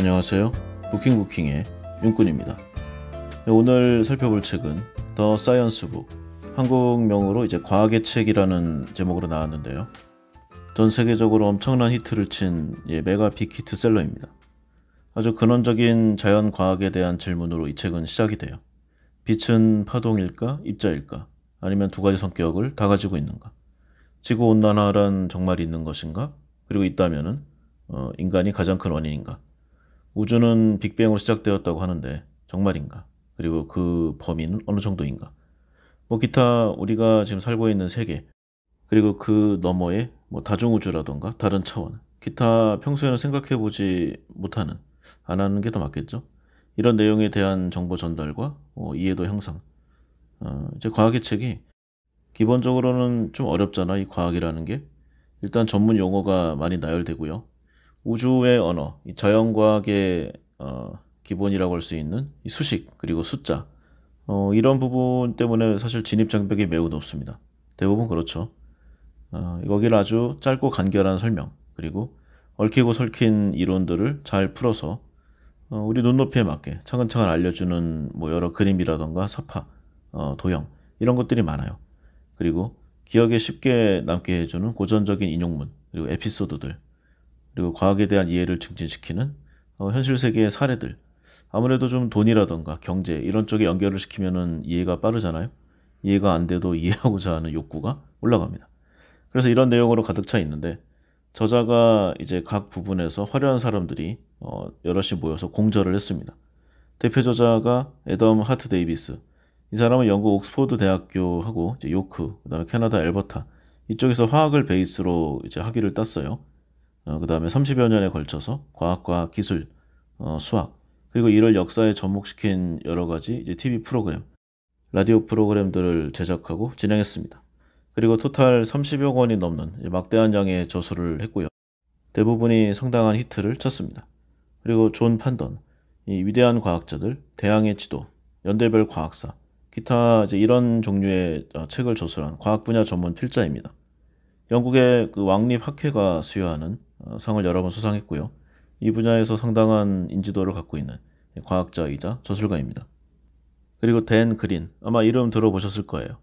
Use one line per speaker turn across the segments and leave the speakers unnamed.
안녕하세요. 부킹부킹의 윤꾼입니다. 네, 오늘 살펴볼 책은 더 사이언스북 한국명으로 이제 과학의 책이라는 제목으로 나왔는데요. 전 세계적으로 엄청난 히트를 친 예, 메가빅 히트셀러입니다. 아주 근원적인 자연 과학에 대한 질문으로 이 책은 시작이 돼요. 빛은 파동일까, 입자일까, 아니면 두 가지 성격을 다 가지고 있는가? 지구 온난화란 정말 있는 것인가? 그리고 있다면 어, 인간이 가장 큰 원인인가? 우주는 빅뱅으로 시작되었다고 하는데 정말인가? 그리고 그 범위는 어느 정도인가? 뭐 기타 우리가 지금 살고 있는 세계 그리고 그 너머의 뭐 다중우주라던가 다른 차원 기타 평소에는 생각해보지 못하는 안 하는 게 더 맞겠죠? 이런 내용에 대한 정보 전달과 어, 이해도 향상 어, 이제 과학의 책이 기본적으로는 좀 어렵잖아 이 과학이라는 게 일단 전문 용어가 많이 나열되고요 우주의 언어, 이 자연과학의 어, 기본이라고 할 수 있는 이 수식 그리고 숫자 어, 이런 부분 때문에 사실 진입 장벽이 매우 높습니다. 대부분 그렇죠. 어, 여기를 아주 짧고 간결한 설명 그리고 얽히고 설킨 이론들을 잘 풀어서 어, 우리 눈높이에 맞게 차근차근 알려주는 뭐 여러 그림이라던가 사파, 어, 도형 이런 것들이 많아요. 그리고 기억에 쉽게 남게 해주는 고전적인 인용문 그리고 에피소드들 그리고 과학에 대한 이해를 증진시키는 어, 현실 세계의 사례들 아무래도 좀 돈이라던가 경제 이런 쪽에 연결을 시키면은 이해가 빠르잖아요. 이해가 안 돼도 이해하고자 하는 욕구가 올라갑니다. 그래서 이런 내용으로 가득 차 있는데 저자가 이제 각 부분에서 화려한 사람들이 어, 여럿이 모여서 공절을 했습니다. 대표 저자가 에덤 하트 데이비스. 이 사람은 영국 옥스포드 대학교하고 요크, 그다음에 캐나다 엘버타 이쪽에서 화학을 베이스로 이제 학위를 땄어요. 어, 그 다음에 30여 년에 걸쳐서 과학과 기술, 어, 수학, 그리고 이를 역사에 접목시킨 여러 가지 이제 TV 프로그램, 라디오 프로그램들을 제작하고 진행했습니다. 그리고 토탈 30여 권이 넘는 막대한 양의 저술을 했고요. 대부분이 상당한 히트를 쳤습니다. 그리고 존 판던, 이 위대한 과학자들, 대항해 지도, 연대별 과학사, 기타 이제 이런 종류의 어, 책을 저술한 과학 분야 전문 필자입니다. 영국의 그 왕립 학회가 수여하는 상을 어, 여러 번 수상했고요. 이 분야에서 상당한 인지도를 갖고 있는 과학자이자 저술가입니다. 그리고 댄 그린, 아마 이름 들어보셨을 거예요.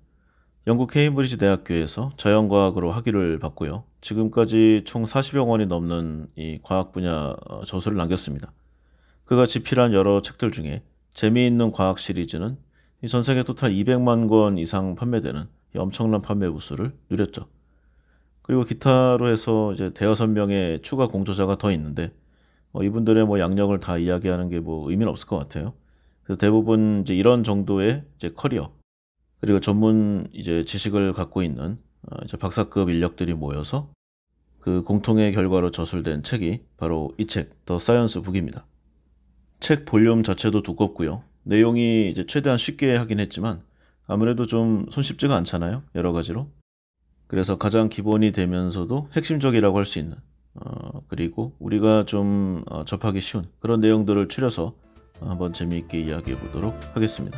영국 케임브리지 대학교에서 자연과학으로 학위를 받고요. 지금까지 총 40여 권이 넘는 이 과학 분야 어, 저술을 남겼습니다. 그가 집필한 여러 책들 중에 재미있는 과학 시리즈는 전 세계 토탈 200만 권 이상 판매되는 엄청난 판매 부수를 누렸죠. 그리고 기타로 해서 이제 대여섯 명의 추가 공조자가 더 있는데 어, 이분들의 뭐 양력을 다 이야기하는 게 뭐 의미는 없을 것 같아요. 그래서 대부분 이제 이런 정도의 이제 커리어 그리고 전문 이제 지식을 갖고 있는 어, 이제 박사급 인력들이 모여서 그 공통의 결과로 저술된 책이 바로 이 책, 더 사이언스 북입니다. 책 볼륨 자체도 두껍고요. 내용이 이제 최대한 쉽게 하긴 했지만 아무래도 좀 손쉽지가 않잖아요. 여러 가지로. 그래서 가장 기본이 되면서도 핵심적이라고 할 수 있는 어, 그리고 우리가 좀 어, 접하기 쉬운 그런 내용들을 추려서 한번 재미있게 이야기해 보도록 하겠습니다.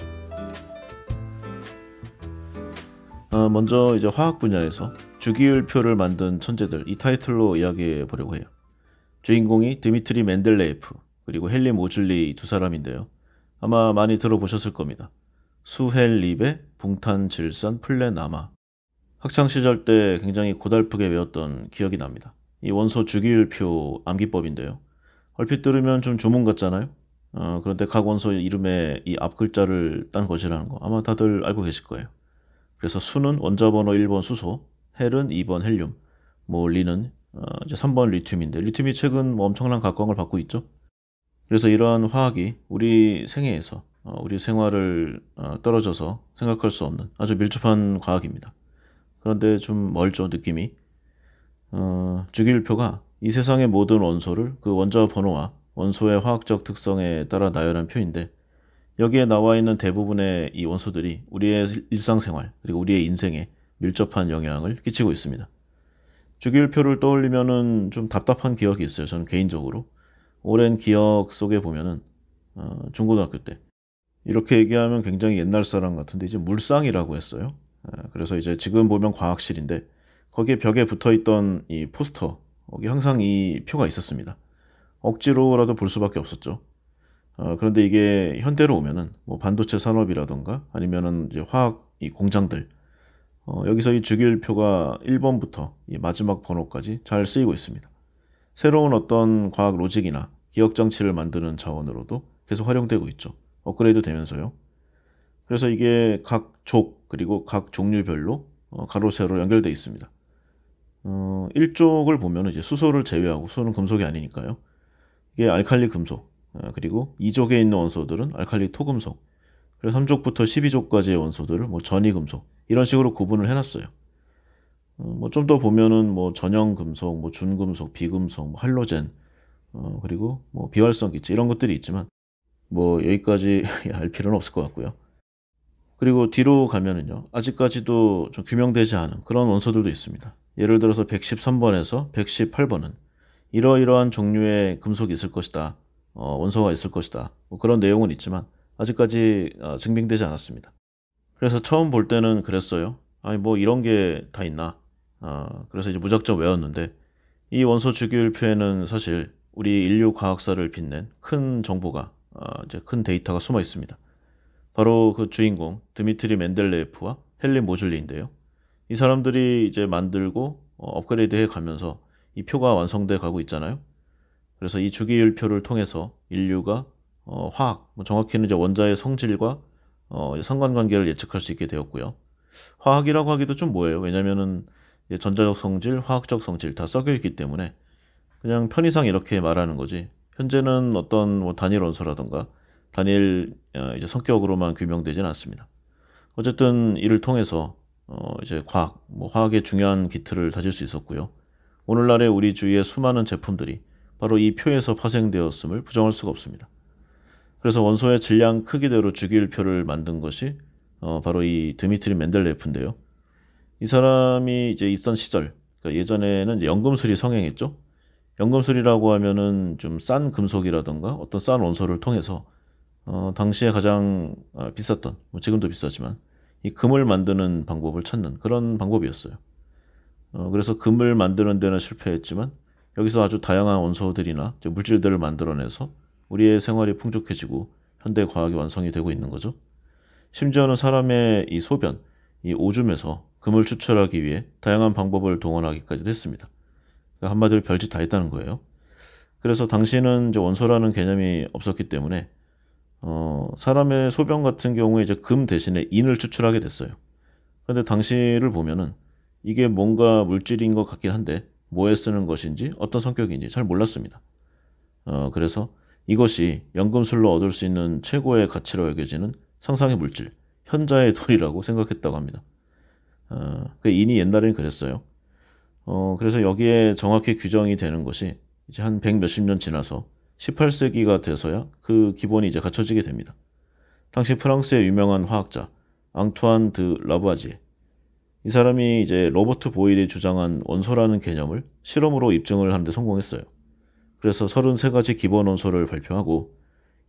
어, 먼저 이제 화학 분야에서 주기율표를 만든 천재들 이 타이틀로 이야기해 보려고 해요. 주인공이 드미트리 맨델레예프 그리고 헨리 모즐리 두 사람인데요. 아마 많이 들어보셨을 겁니다. 수헬립의 붕탄질산 플레나마 학창 시절 때 굉장히 고달프게 외웠던 기억이 납니다. 이 원소 주기율표 암기법인데요. 얼핏 들으면 좀 주문 같잖아요. 어, 그런데 각 원소 이름에 이 앞 글자를 딴 것이라는 거 아마 다들 알고 계실 거예요. 그래서 수는 원자번호 1번 수소, 헬은 2번 헬륨, 뭐 리는 어, 이제 3번 리튬인데 리튬이 최근 뭐 엄청난 각광을 받고 있죠. 그래서 이러한 화학이 우리 생애에서 어, 우리 생활을 어, 떨어져서 생각할 수 없는 아주 밀접한 과학입니다. 그런데 좀 멀죠 느낌이. 어, 주기율표가 이 세상의 모든 원소를 그 원자 번호와 원소의 화학적 특성에 따라 나열한 표인데 여기에 나와 있는 대부분의 이 원소들이 우리의 일상생활 그리고 우리의 인생에 밀접한 영향을 끼치고 있습니다. 주기율표를 떠올리면은 좀 답답한 기억이 있어요. 저는 개인적으로 오랜 기억 속에 보면은 어, 중고등학교 때 이렇게 얘기하면 굉장히 옛날 사람 같은데 이제 물상이라고 했어요. 어, 그래서 이제 지금 보면 과학실인데 거기에 벽에 붙어 있던 이 포스터 거기 항상 이 표가 있었습니다. 억지로라도 볼 수밖에 없었죠. 어, 그런데 이게 현대로 오면은 뭐 반도체 산업이라던가 아니면은 이제 화학 이 공장들 어, 여기서 이 주기율표가 1번부터 이 마지막 번호까지 잘 쓰이고 있습니다. 새로운 어떤 과학 로직이나 기억 장치를 만드는 자원으로도 계속 활용되고 있죠. 업그레이드 되면서요. 그래서 이게 각 족, 그리고 각 종류별로 어, 가로 세로 연결되어 있습니다. 어, 일쪽을 보면 이제 수소를 제외하고 수소는 금속이 아니니까요. 이게 알칼리 금속 어, 그리고 2쪽에 있는 원소들은 알칼리 토금속 그리고 3쪽부터1 2쪽까지의 원소들을 뭐 전이 금속 이런 식으로 구분을 해놨어요. 어, 뭐좀 더 보면은 뭐 전형 금속, 뭐 준금속, 비금속, 뭐 할로젠 어, 그리고 뭐 비활성 기체 이런 것들이 있지만 뭐 여기까지 할 필요는 없을 것 같고요. 그리고 뒤로 가면은요. 아직까지도 좀 규명되지 않은 그런 원소들도 있습니다. 예를 들어서 113번에서 118번은 이러이러한 종류의 금속이 있을 것이다. 어, 원소가 있을 것이다. 뭐 그런 내용은 있지만 아직까지 어, 증빙되지 않았습니다. 그래서 처음 볼 때는 그랬어요. 아니 뭐 이런 게 다 있나. 어, 그래서 이제 무작정 외웠는데 이 원소 주기율표에는 사실 우리 인류 과학사를 빛낸 큰 정보가 어, 이제 큰 데이터가 숨어 있습니다. 바로 그 주인공 드미트리 맨델레프와 헨리 모즐리인데요. 이 사람들이 이제 만들고 어, 업그레이드해 가면서 이 표가 완성돼 가고 있잖아요. 그래서 이 주기율표를 통해서 인류가 어, 화학, 뭐 정확히는 이제 원자의 성질과 어, 상관관계를 예측할 수 있게 되었고요. 화학이라고 하기도 좀 뭐예요. 왜냐면은 전자적 성질, 화학적 성질 다 섞여 있기 때문에 그냥 편의상 이렇게 말하는 거지. 현재는 어떤 뭐 단일 원소라던가 단일 어, 이제 성격으로만 규명되지는 않습니다. 어쨌든 이를 통해서 어, 이제 과학, 뭐 화학의 중요한 기틀을 다질 수 있었고요. 오늘날의 우리 주위의 수많은 제품들이 바로 이 표에서 파생되었음을 부정할 수가 없습니다. 그래서 원소의 질량 크기대로 주기율표를 만든 것이 어, 바로 이 드미트리 맨델레프인데요. 이 사람이 이제 있던 시절, 그러니까 예전에는 연금술이 성행했죠. 연금술이라고 하면은 좀 싼 금속이라던가 어떤 싼 원소를 통해서 어, 당시에 가장 어, 비쌌던, 뭐 지금도 비싸지만 이 금을 만드는 방법을 찾는 그런 방법이었어요. 어, 그래서 금을 만드는 데는 실패했지만 여기서 아주 다양한 원소들이나 물질들을 만들어내서 우리의 생활이 풍족해지고 현대 과학이 완성이 되고 있는 거죠. 심지어는 사람의 이 소변, 이 오줌에서 금을 추출하기 위해 다양한 방법을 동원하기까지도 했습니다. 그러니까 한마디로 별짓 다 했다는 거예요. 그래서 당시는 원소라는 개념이 없었기 때문에 어, 사람의 소변 같은 경우에 이제 금 대신에 인을 추출하게 됐어요. 근데 당시를 보면은 이게 뭔가 물질인 것 같긴 한데 뭐에 쓰는 것인지 어떤 성격인지 잘 몰랐습니다. 어, 그래서 이것이 연금술로 얻을 수 있는 최고의 가치로 여겨지는 상상의 물질, 현자의 돌이라고 생각했다고 합니다. 어, 그 인이 옛날엔 그랬어요. 어, 그래서 여기에 정확히 규정이 되는 것이 이제 한 백 몇십 년 지나서 18세기가 돼서야 그 기본이 이제 갖춰지게 됩니다. 당시 프랑스의 유명한 화학자 앙투안 드 라부아지에 이 사람이 이제 로버트 보일이 주장한 원소라는 개념을 실험으로 입증을 하는데 성공했어요. 그래서 33가지 기본 원소를 발표하고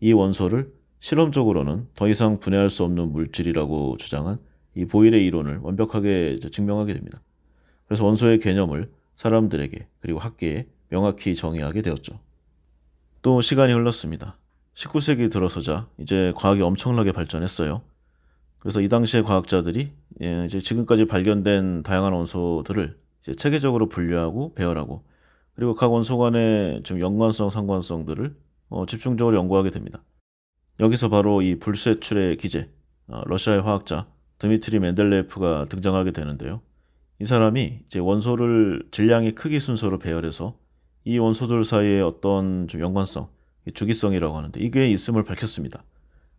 이 원소를 실험적으로는 더 이상 분해할 수 없는 물질이라고 주장한 이 보일의 이론을 완벽하게 증명하게 됩니다. 그래서 원소의 개념을 사람들에게 그리고 학계에 명확히 정의하게 되었죠. 또 시간이 흘렀습니다. 19세기 들어서자 이제 과학이 엄청나게 발전했어요. 그래서 이 당시의 과학자들이 예, 이제 지금까지 발견된 다양한 원소들을 이제 체계적으로 분류하고 배열하고 그리고 각 원소 간의 좀 연관성, 상관성들을 어, 집중적으로 연구하게 됩니다. 여기서 바로 이 불세출의 기제, 어, 러시아의 화학자 드미트리 맨델레프가 등장하게 되는데요. 이 사람이 이제 원소를 질량의 크기 순서로 배열해서 이 원소들 사이의 어떤 좀 연관성, 주기성이라고 하는데 이게 있음을 밝혔습니다.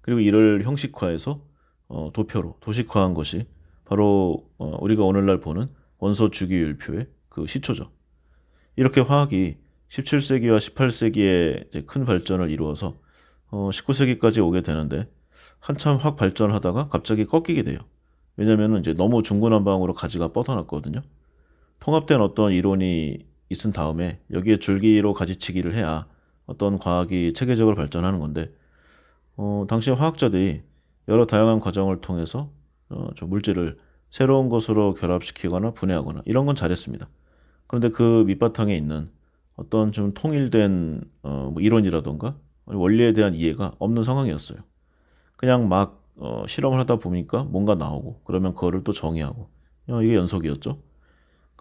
그리고 이를 형식화해서 어, 도표로 도식화한 것이 바로 어, 우리가 오늘날 보는 원소 주기율표의 그 시초죠. 이렇게 화학이 17세기와 18세기에 큰 발전을 이루어서 어, 19세기까지 오게 되는데 한참 확 발전하다가 갑자기 꺾이게 돼요. 왜냐하면 이제 너무 중구난방으로 가지가 뻗어났거든요. 통합된 어떤 이론이 있은 다음에 여기에 줄기로 가지치기를 해야 어떤 과학이 체계적으로 발전하는 건데 어, 당시 화학자들이 여러 다양한 과정을 통해서 어, 저 물질을 새로운 것으로 결합시키거나 분해하거나 이런 건 잘했습니다. 그런데 그 밑바탕에 있는 어떤 좀 통일된 어, 뭐 이론이라던가 원리에 대한 이해가 없는 상황이었어요. 그냥 막 어, 실험을 하다 보니까 뭔가 나오고 그러면 그거를 또 정의하고 어, 이게 연속이었죠.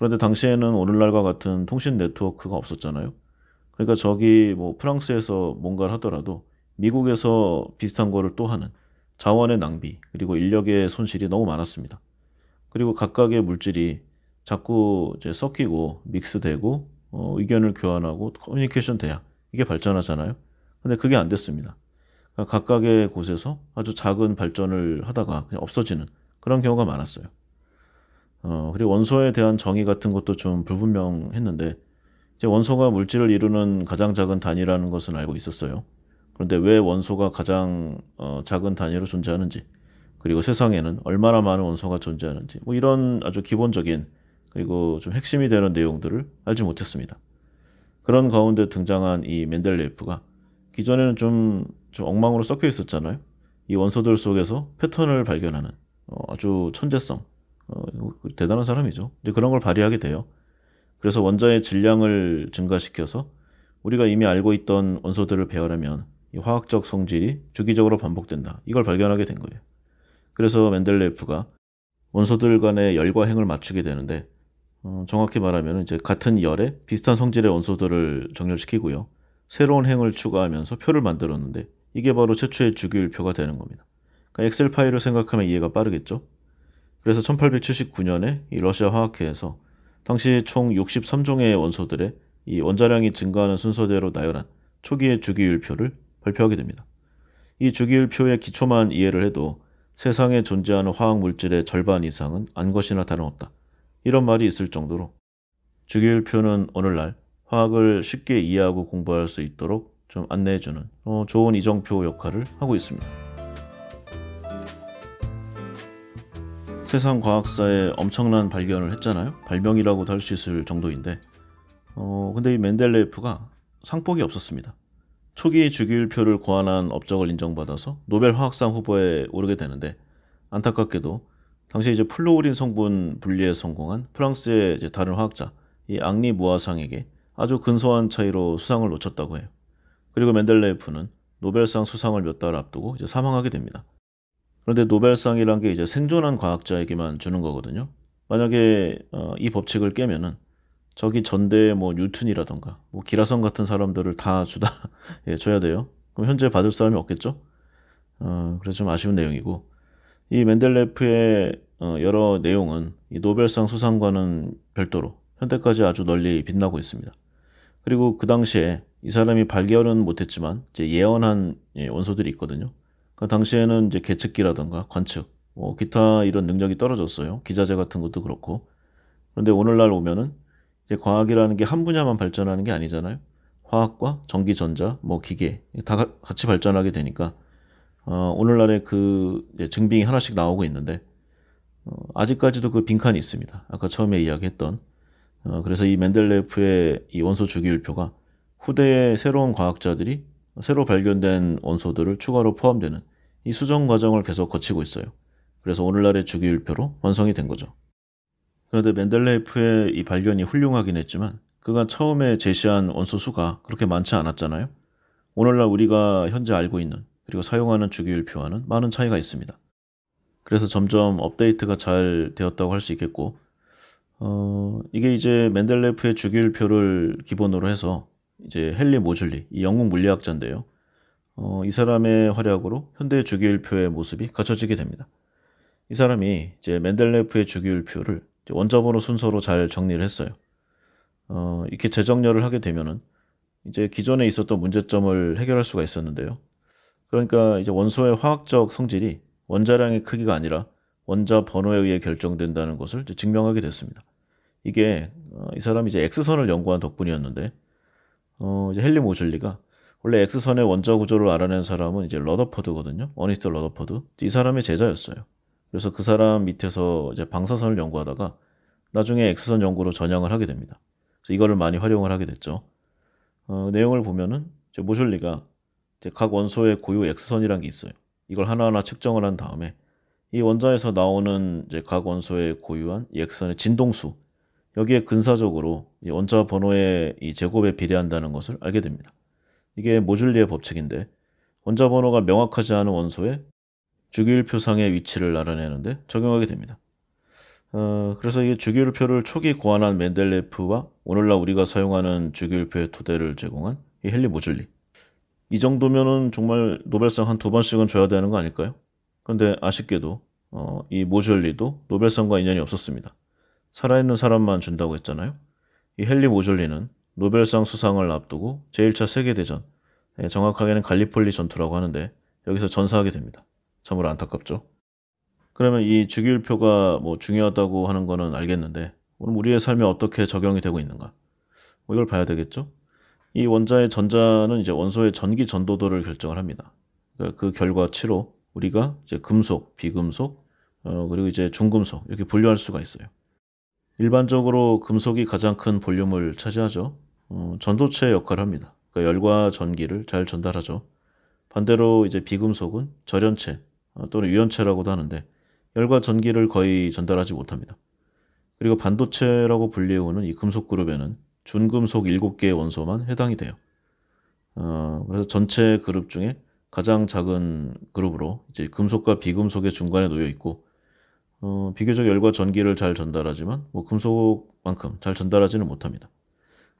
그런데 당시에는 오늘날과 같은 통신 네트워크가 없었잖아요. 그러니까 저기 뭐 프랑스에서 뭔가를 하더라도 미국에서 비슷한 거를 또 하는 자원의 낭비 그리고 인력의 손실이 너무 많았습니다. 그리고 각각의 물질이 자꾸 이제 섞이고 믹스되고 어, 의견을 교환하고 커뮤니케이션 돼야 이게 발전하잖아요. 근데 그게 안 됐습니다. 그러니까 각각의 곳에서 아주 작은 발전을 하다가 그냥 없어지는 그런 경우가 많았어요. 어, 그리고 원소에 대한 정의 같은 것도 좀 불분명했는데 이제 원소가 물질을 이루는 가장 작은 단위라는 것은 알고 있었어요. 그런데 왜 원소가 가장 어, 작은 단위로 존재하는지 그리고 세상에는 얼마나 많은 원소가 존재하는지 뭐 이런 아주 기본적인 그리고 좀 핵심이 되는 내용들을 알지 못했습니다. 그런 가운데 등장한 이 맨델레프가 기존에는 좀, 좀 엉망으로 섞여 있었잖아요. 이 원소들 속에서 패턴을 발견하는 어, 아주 천재성 어, 대단한 사람이죠. 이제 그런 걸 발휘하게 돼요. 그래서 원자의 질량을 증가시켜서 우리가 이미 알고 있던 원소들을 배열하면 화학적 성질이 주기적으로 반복된다. 이걸 발견하게 된 거예요. 그래서 맨델레프가 원소들 간의 열과 행을 맞추게 되는데 어, 정확히 말하면 이제 같은 열에 비슷한 성질의 원소들을 정렬시키고요. 새로운 행을 추가하면서 표를 만들었는데 이게 바로 최초의 주기율표가 되는 겁니다. 그러니까 엑셀 파일을 생각하면 이해가 빠르겠죠. 그래서 1879년에 러시아 화학회에서 당시 총 63종의 원소들의 이 원자량이 증가하는 순서대로 나열한 초기의 주기율표를 발표하게 됩니다. 이 주기율표의 기초만 이해를 해도 세상에 존재하는 화학 물질의 절반 이상은 안 것이나 다름없다. 이런 말이 있을 정도로 주기율표는 오늘날 화학을 쉽게 이해하고 공부할 수 있도록 좀 안내해주는 어, 좋은 이정표 역할을 하고 있습니다. 태상 과학사에 엄청난 발견을 했잖아요. 발명이라고도 할 수 있을 정도인데 어, 근데 이맨델레프가 상복이 없었습니다. 초기 주기율표를 고안한 업적을 인정받아서 노벨 화학상 후보에 오르게 되는데 안타깝게도 당시 이제 플로우린 성분 분리에 성공한 프랑스의 이제 다른 화학자 이 앙리 무아상에게 아주 근소한 차이로 수상을 놓쳤다고 해요. 그리고 맨델레프는 노벨상 수상을 몇 달 앞두고 이제 사망하게 됩니다. 그런데 노벨상이란 게 이제 생존한 과학자에게만 주는 거거든요. 만약에 어, 이 법칙을 깨면은 저기 전대뭐 뉴튼이라던가 뭐 기라성 같은 사람들을 다 주다 예, 줘야 돼요. 그럼 현재 받을 사람이 없겠죠? 어, 그래서 좀 아쉬운 내용이고 이 맨델레프의 어, 여러 내용은 이 노벨상 수상과는 별도로 현재까지 아주 널리 빛나고 있습니다. 그리고 그 당시에 이 사람이 발견은 못했지만 예언한 예, 원소들이 있거든요. 그 당시에는 이제 계측기라든가 관측, 뭐 기타 이런 능력이 떨어졌어요. 기자재 같은 것도 그렇고. 그런데 오늘날 오면은 이제 과학이라는 게 한 분야만 발전하는 게 아니잖아요. 화학과 전기, 전자, 뭐 기계 다 같이 발전하게 되니까 어, 오늘날의 그 증빙이 하나씩 나오고 있는데 어, 아직까지도 그 빈칸이 있습니다. 아까 처음에 이야기했던 어, 그래서 이 맨델레프의 이 원소 주기율표가 후대의 새로운 과학자들이 새로 발견된 원소들을 추가로 포함되는 이 수정 과정을 계속 거치고 있어요. 그래서 오늘날의 주기율표로 완성이 된 거죠. 그런데 맨델레이프의 이 발견이 훌륭하긴 했지만 그가 처음에 제시한 원소 수가 그렇게 많지 않았잖아요. 오늘날 우리가 현재 알고 있는 그리고 사용하는 주기율표와는 많은 차이가 있습니다. 그래서 점점 업데이트가 잘 되었다고 할 수 있겠고 어, 이게 이제 맨델레프의 주기율표를 기본으로 해서 이제 헨리 모즐리, 이 영국 물리학자인데요. 어, 이 사람의 활약으로 현대 주기율표의 모습이 갖춰지게 됩니다. 이 사람이 이제 맨델레프의 주기율표를 원자번호 순서로 잘 정리를 했어요. 어, 이렇게 재정렬을 하게 되면은 이제 기존에 있었던 문제점을 해결할 수가 있었는데요. 그러니까 이제 원소의 화학적 성질이 원자량의 크기가 아니라 원자 번호에 의해 결정된다는 것을 증명하게 됐습니다. 이게 어, 이 사람이 이제 X선을 연구한 덕분이었는데 어, 이제 헨리 모슐리가 원래 X선의 원자 구조를 알아낸 사람은 이제 러더퍼드거든요. 어니스트 러더퍼드. 이 사람의 제자였어요. 그래서 그 사람 밑에서 이제 방사선을 연구하다가 나중에 X선 연구로 전향을 하게 됩니다. 그래서 이거를 많이 활용을 하게 됐죠. 어, 내용을 보면은 이제 모슐리가 이제 각 원소의 고유 X선이란 게 있어요. 이걸 하나하나 측정을 한 다음에 이 원자에서 나오는 이제 각 원소의 고유한 X선의 진동수 여기에 근사적으로 원자 번호의 이 제곱에 비례한다는 것을 알게 됩니다. 이게 모듈리의 법칙인데 원자 번호가 명확하지 않은 원소의 주기율표상의 위치를 알아내는데 적용하게 됩니다. 어, 그래서 이 주기율표를 초기 고안한 맨델레프와 오늘날 우리가 사용하는 주기율표의 토대를 제공한 이 헨리 모듈리. 이 정도면은 정말 노벨상 한 두 번씩은 줘야 되는 거 아닐까요? 그런데 아쉽게도 어, 이 모듈리도 노벨상과 인연이 없었습니다. 살아있는 사람만 준다고 했잖아요. 이 헨리 모졸리는 노벨상 수상을 앞두고 제1차 세계대전, 예, 정확하게는 갈리폴리 전투라고 하는데 여기서 전사하게 됩니다. 참으로 안타깝죠. 그러면 이 주기율표가 뭐 중요하다고 하는 거는 알겠는데 오늘 우리의 삶에 어떻게 적용이 되고 있는가? 뭐 이걸 봐야 되겠죠. 이 원자의 전자는 이제 원소의 전기 전도도를 결정을 합니다. 그러니까 그 결과치로 우리가 이제 금속, 비금속, 어, 그리고 이제 중금속 이렇게 분류할 수가 있어요. 일반적으로 금속이 가장 큰 볼륨을 차지하죠. 어, 전도체 역할을 합니다. 그러니까 열과 전기를 잘 전달하죠. 반대로 이제 비금속은 절연체 어, 또는 유연체라고도 하는데 열과 전기를 거의 전달하지 못합니다. 그리고 반도체라고 불리우는 이 금속 그룹에는 준금속 7개의 원소만 해당이 돼요. 어, 그래서 전체 그룹 중에 가장 작은 그룹으로 이제 금속과 비금속의 중간에 놓여 있고 어, 비교적 열과 전기를 잘 전달하지만 뭐 금속만큼 잘 전달하지는 못합니다.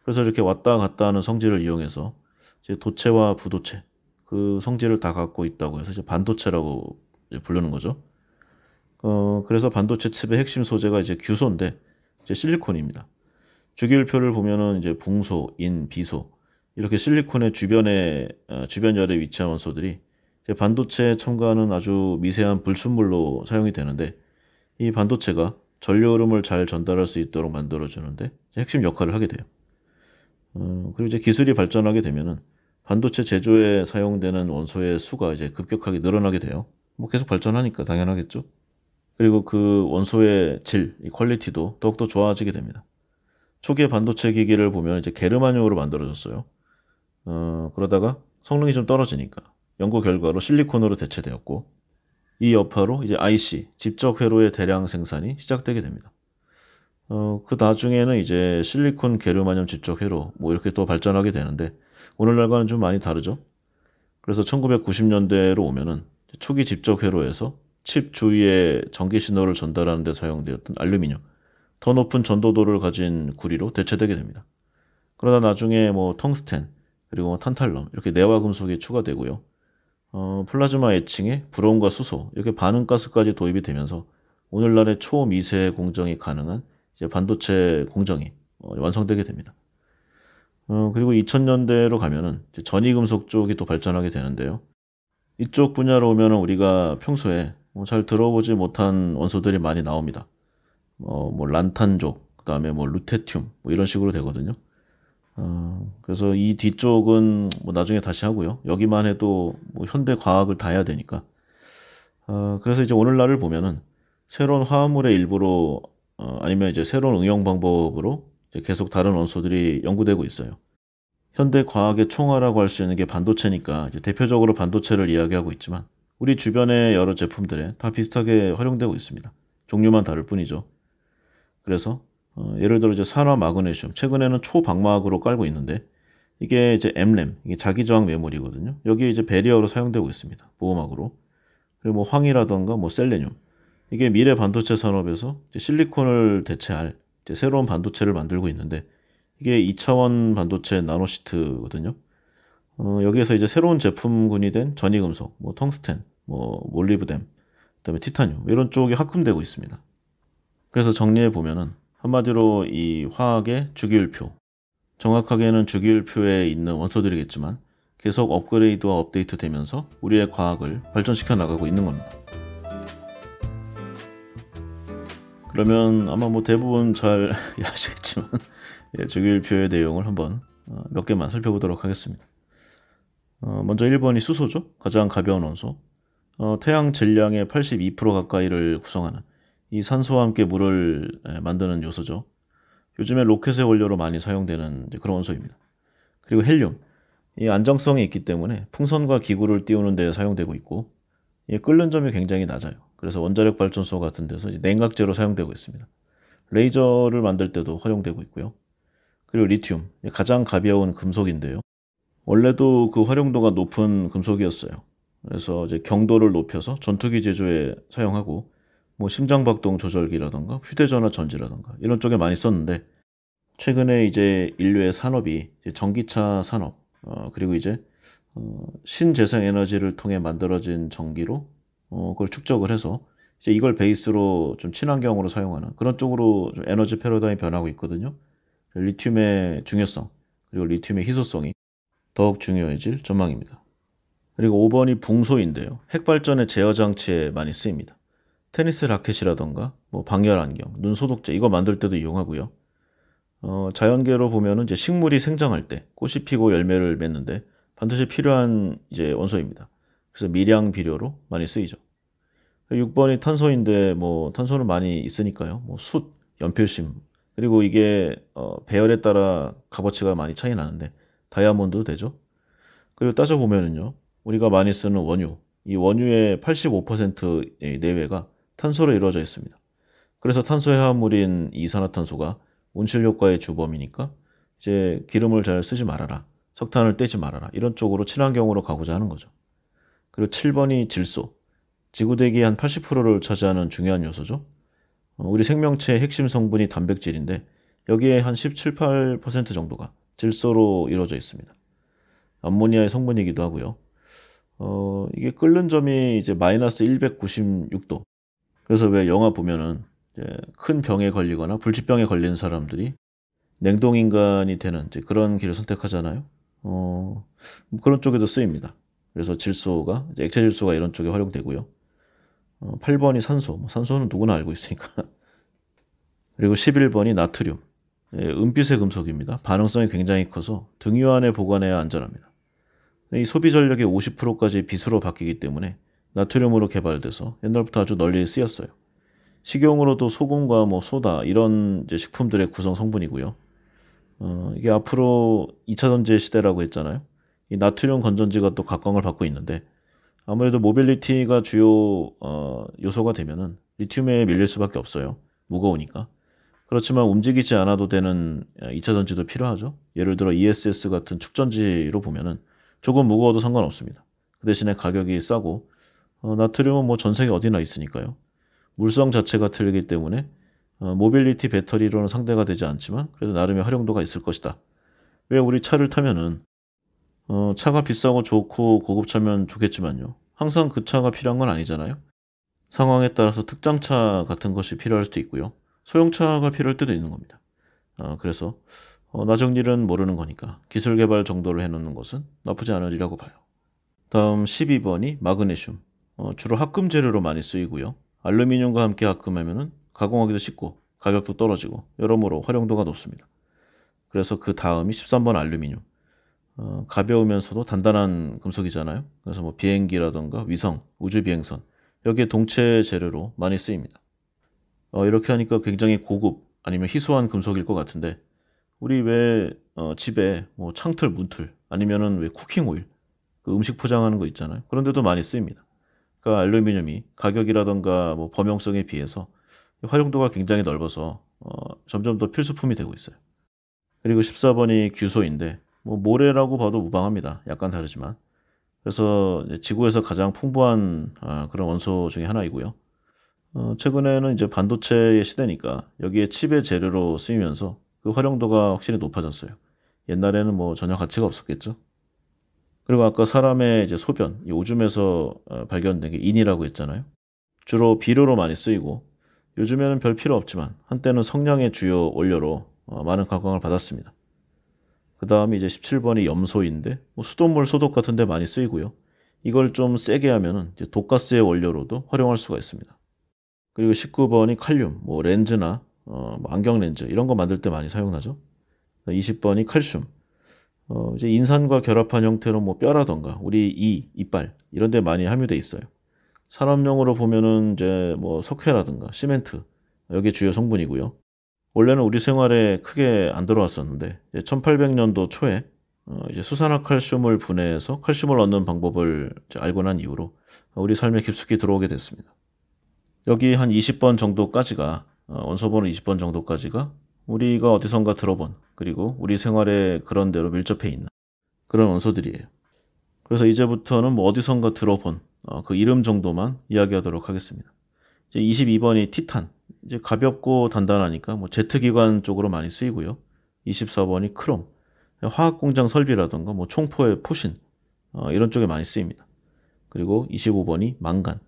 그래서 이렇게 왔다 갔다 하는 성질을 이용해서 이제 도체와 부도체 그 성질을 다 갖고 있다고 해서 이제 반도체라고 이제 부르는 거죠. 어, 그래서 반도체 칩의 핵심 소재가 이제 규소인데 이제 실리콘입니다. 주기율표를 보면은 이제 붕소, 인, 비소 이렇게 실리콘의 주변에 어, 주변 열에 위치한 원소들이 이제 반도체에 첨가하는 아주 미세한 불순물로 사용이 되는데 이 반도체가 전류흐름을 잘 전달할 수 있도록 만들어주는데 핵심 역할을 하게 돼요. 어, 그리고 이제 기술이 발전하게 되면은 반도체 제조에 사용되는 원소의 수가 이제 급격하게 늘어나게 돼요. 뭐 계속 발전하니까 당연하겠죠. 그리고 그 원소의 질, 이 퀄리티도 더욱더 좋아지게 됩니다. 초기의 반도체 기기를 보면 이제 게르마늄으로 만들어졌어요. 어, 그러다가 성능이 좀 떨어지니까 연구 결과로 실리콘으로 대체되었고 이 여파로 이제 IC, 집적 회로의 대량 생산이 시작되게 됩니다. 어, 그 나중에는 이제 실리콘 게르마늄 집적 회로 뭐 이렇게 또 발전하게 되는데 오늘날과는 좀 많이 다르죠. 그래서 1990년대로 오면은 초기 집적 회로에서 칩 주위에 전기 신호를 전달하는 데 사용되었던 알루미늄, 더 높은 전도도를 가진 구리로 대체되게 됩니다. 그러다 나중에 뭐 텅스텐, 그리고 뭐 탄탈럼 이렇게 내화 금속이 추가되고요. 어, 플라즈마 애칭에 브롬과 수소 이렇게 반응가스까지 도입이 되면서 오늘날의 초미세 공정이 가능한 이제 반도체 공정이 어, 완성되게 됩니다. 어, 그리고 2000년대로 가면은 전이금속 쪽이 또 발전하게 되는데요. 이쪽 분야로 오면은 우리가 평소에 뭐잘 들어보지 못한 원소들이 많이 나옵니다. 어, 뭐 란탄족, 그다음에 뭐 루테튬 뭐 이런 식으로 되거든요. 어, 그래서 이 뒤쪽은 뭐 나중에 다시 하고요. 여기만 해도 뭐 현대 과학을 다 해야 되니까. 어, 그래서 이제 오늘날을 보면은 새로운 화합물의 일부로 어, 아니면 이제 새로운 응용 방법으로 계속 다른 원소들이 연구되고 있어요. 현대 과학의 총화라고 할 수 있는 게 반도체니까 대표적으로 반도체를 이야기하고 있지만 우리 주변의 여러 제품들에 다 비슷하게 활용되고 있습니다. 종류만 다를 뿐이죠. 그래서 어, 예를 들어 이제 산화 마그네슘 최근에는 초박막으로 깔고 있는데 이게 이제 엠램 이게 자기 저항 메모리거든요. 여기 이제 배리어로 사용되고 있습니다. 보호막으로 그리고 뭐 황이라던가 뭐 셀레늄 이게 미래 반도체 산업에서 실리콘을 대체할 새로운 반도체를 만들고 있는데 이게 2차원 반도체 나노시트거든요. 어, 여기에서 이제 새로운 제품군이 된 전이금속, 뭐 텅스텐, 뭐 몰리브뎀, 그다음에 티타늄 이런 쪽이 합금되고 있습니다. 그래서 정리해 보면은 한마디로 이 화학의 주기율표 정확하게는 주기율표에 있는 원소들이겠지만 계속 업그레이드와 업데이트 되면서 우리의 과학을 발전시켜 나가고 있는 겁니다. 그러면 아마 뭐 대부분 잘 아시겠지만 예, 주기율표의 내용을 한번 어, 몇 개만 살펴보도록 하겠습니다. 어, 먼저 1번이 수소죠. 가장 가벼운 원소. 어, 태양 질량의 82% 가까이를 구성하는 이 산소와 함께 물을 예, 만드는 요소죠. 요즘에 로켓의 원료로 많이 사용되는 그런 원소입니다. 그리고 헬륨. 이 안정성이 있기 때문에 풍선과 기구를 띄우는 데 사용되고 있고 끓는 점이 굉장히 낮아요. 그래서 원자력 발전소 같은 데서 냉각제로 사용되고 있습니다. 레이저를 만들 때도 활용되고 있고요. 그리고 리튬, 가장 가벼운 금속인데요. 원래도 그 활용도가 높은 금속이었어요. 그래서 이제 경도를 높여서 전투기 제조에 사용하고 뭐 심장박동 조절기라던가 휴대전화 전지라던가 이런 쪽에 많이 썼는데 최근에 이제 인류의 산업이 이제 전기차 산업 어, 그리고 이제 어, 신재생 에너지를 통해 만들어진 전기로 어, 그걸 축적을 해서 이제 이걸 베이스로 좀 친환경으로 사용하는 그런 쪽으로 에너지 패러다임이 변하고 있거든요. 리튬의 중요성 그리고 리튬의 희소성이 더욱 중요해질 전망입니다. 그리고 5번이 붕소인데요. 핵발전의 제어 장치에 많이 쓰입니다. 테니스 라켓이라던가 뭐 방열 안경, 눈 소독제 이거 만들 때도 이용하고요. 어, 자연계로 보면은 이제 식물이 생장할 때 꽃이 피고 열매를 맺는데 반드시 필요한 이제 원소입니다. 그래서 미량 비료로 많이 쓰이죠. 6번이 탄소인데 뭐 탄소는 많이 있으니까요. 뭐 숯, 연필심 그리고 이게 어, 배열에 따라 값어치가 많이 차이 나는데 다이아몬드도 되죠. 그리고 따져 보면은요 우리가 많이 쓰는 원유 이 원유의 85% 내외가 탄소로 이루어져 있습니다. 그래서 탄소 해화물인 이산화탄소가 온실 효과의 주범이니까 이제 기름을 잘 쓰지 말아라. 석탄을 떼지 말아라. 이런 쪽으로 친환경으로 가고자 하는 거죠. 그리고 7번이 질소. 지구대기의 한 80%를 차지하는 중요한 요소죠. 어, 우리 생명체의 핵심 성분이 단백질인데 여기에 한 17, 8% 정도가 질소로 이루어져 있습니다. 암모니아의 성분이기도 하고요. 어, 이게 끓는 점이 이제 마이너스 196도, 그래서 왜 영화 보면은 큰 병에 걸리거나 불치병에 걸리는 사람들이 냉동인간이 되는 그런 길을 선택하잖아요. 어, 그런 쪽에도 쓰입니다. 그래서 질소가, 액체 질소가 이런 쪽에 활용되고요. 어, 8번이 산소. 뭐 산소는 누구나 알고 있으니까. 그리고 11번이 나트륨. 예, 은빛의 금속입니다. 반응성이 굉장히 커서 등유 안에 보관해야 안전합니다. 이 소비 전력의 50%까지 빛으로 바뀌기 때문에 나트륨으로 개발돼서 옛날부터 아주 널리 쓰였어요. 식용으로도 소금과 뭐 소다 이런 식품들의 구성 성분이고요. 어, 이게 앞으로 2차 전지 의 시대라고 했잖아요. 이 나트륨 건전지가 또 각광을 받고 있는데 아무래도 모빌리티가 주요 어, 요소가 되면은 리튬에 밀릴 수밖에 없어요. 무거우니까. 그렇지만 움직이지 않아도 되는 2차 어, 전지도 필요하죠. 예를 들어 ESS 같은 축전지로 보면은 조금 무거워도 상관없습니다. 그 대신에 가격이 싸고 어, 나트륨은 뭐 전 세계 어디나 있으니까요. 물성 자체가 틀리기 때문에 어, 모빌리티 배터리로는 상대가 되지 않지만 그래도 나름의 활용도가 있을 것이다. 왜 우리 차를 타면은 어, 차가 비싸고 좋고 고급 차면 좋겠지만요. 항상 그 차가 필요한 건 아니잖아요. 상황에 따라서 특장차 같은 것이 필요할 수도 있고요. 소형차가 필요할 때도 있는 겁니다. 어, 그래서 어, 나정일은 모르는 거니까 기술 개발 정도를 해놓는 것은 나쁘지 않으리라고 봐요. 다음 12번이 마그네슘. 어, 주로 합금 재료로 많이 쓰이고요. 알루미늄과 함께 합금하면 가공하기도 쉽고 가격도 떨어지고 여러모로 활용도가 높습니다. 그래서 그 다음이 13번 알루미늄. 어, 가벼우면서도 단단한 금속이잖아요. 그래서 뭐 비행기라던가 위성, 우주비행선 여기에 동체 재료로 많이 쓰입니다. 어, 이렇게 하니까 굉장히 고급 아니면 희소한 금속일 것 같은데 우리 왜 어, 집에 뭐 창틀, 문틀 아니면은 왜 쿠킹 오일 그 음식 포장하는 거 있잖아요. 그런데도 많이 쓰입니다. 그러니까 알루미늄이 가격이라던가 뭐 범용성에 비해서 활용도가 굉장히 넓어서 어, 점점 더 필수품이 되고 있어요. 그리고 14번이 규소인데 뭐 모래라고 봐도 무방합니다. 약간 다르지만 그래서 지구에서 가장 풍부한 아, 그런 원소 중에 하나이고요. 어, 최근에는 이제 반도체의 시대니까 여기에 칩의 재료로 쓰이면서 그 활용도가 확실히 높아졌어요. 옛날에는 뭐 전혀 가치가 없었겠죠. 그리고 아까 사람의 이제 소변, 이 오줌에서 어, 발견된 게 인이라고 했잖아요. 주로 비료로 많이 쓰이고 요즘에는 별 필요 없지만 한때는 성냥의 주요 원료로 어, 많은 각광을 받았습니다. 그 다음에 이제 17번이 염소인데 뭐 수돗물 소독 같은 데 많이 쓰이고요. 이걸 좀 세게 하면 이제 독가스의 원료로도 활용할 수가 있습니다. 그리고 19번이 칼륨, 뭐 렌즈나 어, 뭐 안경 렌즈 이런 거 만들 때 많이 사용하죠. 20번이 칼슘, 어, 이제 인산과 결합한 형태로 뭐 뼈라던가 우리 이, 이빨 이런 데 많이 함유돼 있어요. 산업용으로 보면은 이제 뭐 석회라든가 시멘트 여기 주요 성분이고요. 원래는 우리 생활에 크게 안 들어왔었는데 1800년도 초에 어, 이제 수산화 칼슘을 분해해서 칼슘을 얻는 방법을 이제 알고 난 이후로 우리 삶에 깊숙이 들어오게 됐습니다. 여기 한 20번 정도까지가 어, 원소번호 20번 정도까지가 우리가 어디선가 들어본 그리고 우리 생활에 그런 대로 밀접해 있는 그런 원소들이에요. 그래서 이제부터는 뭐 어디선가 들어본 어, 그 이름 정도만 이야기하도록 하겠습니다. 이제 22번이 티탄. 이제 가볍고 단단하니까 뭐 제트기관 쪽으로 많이 쓰이고요. 24번이 크롬. 화학공장 설비라던가 뭐 총포의 포신. 어, 이런 쪽에 많이 쓰입니다. 그리고 25번이 망간.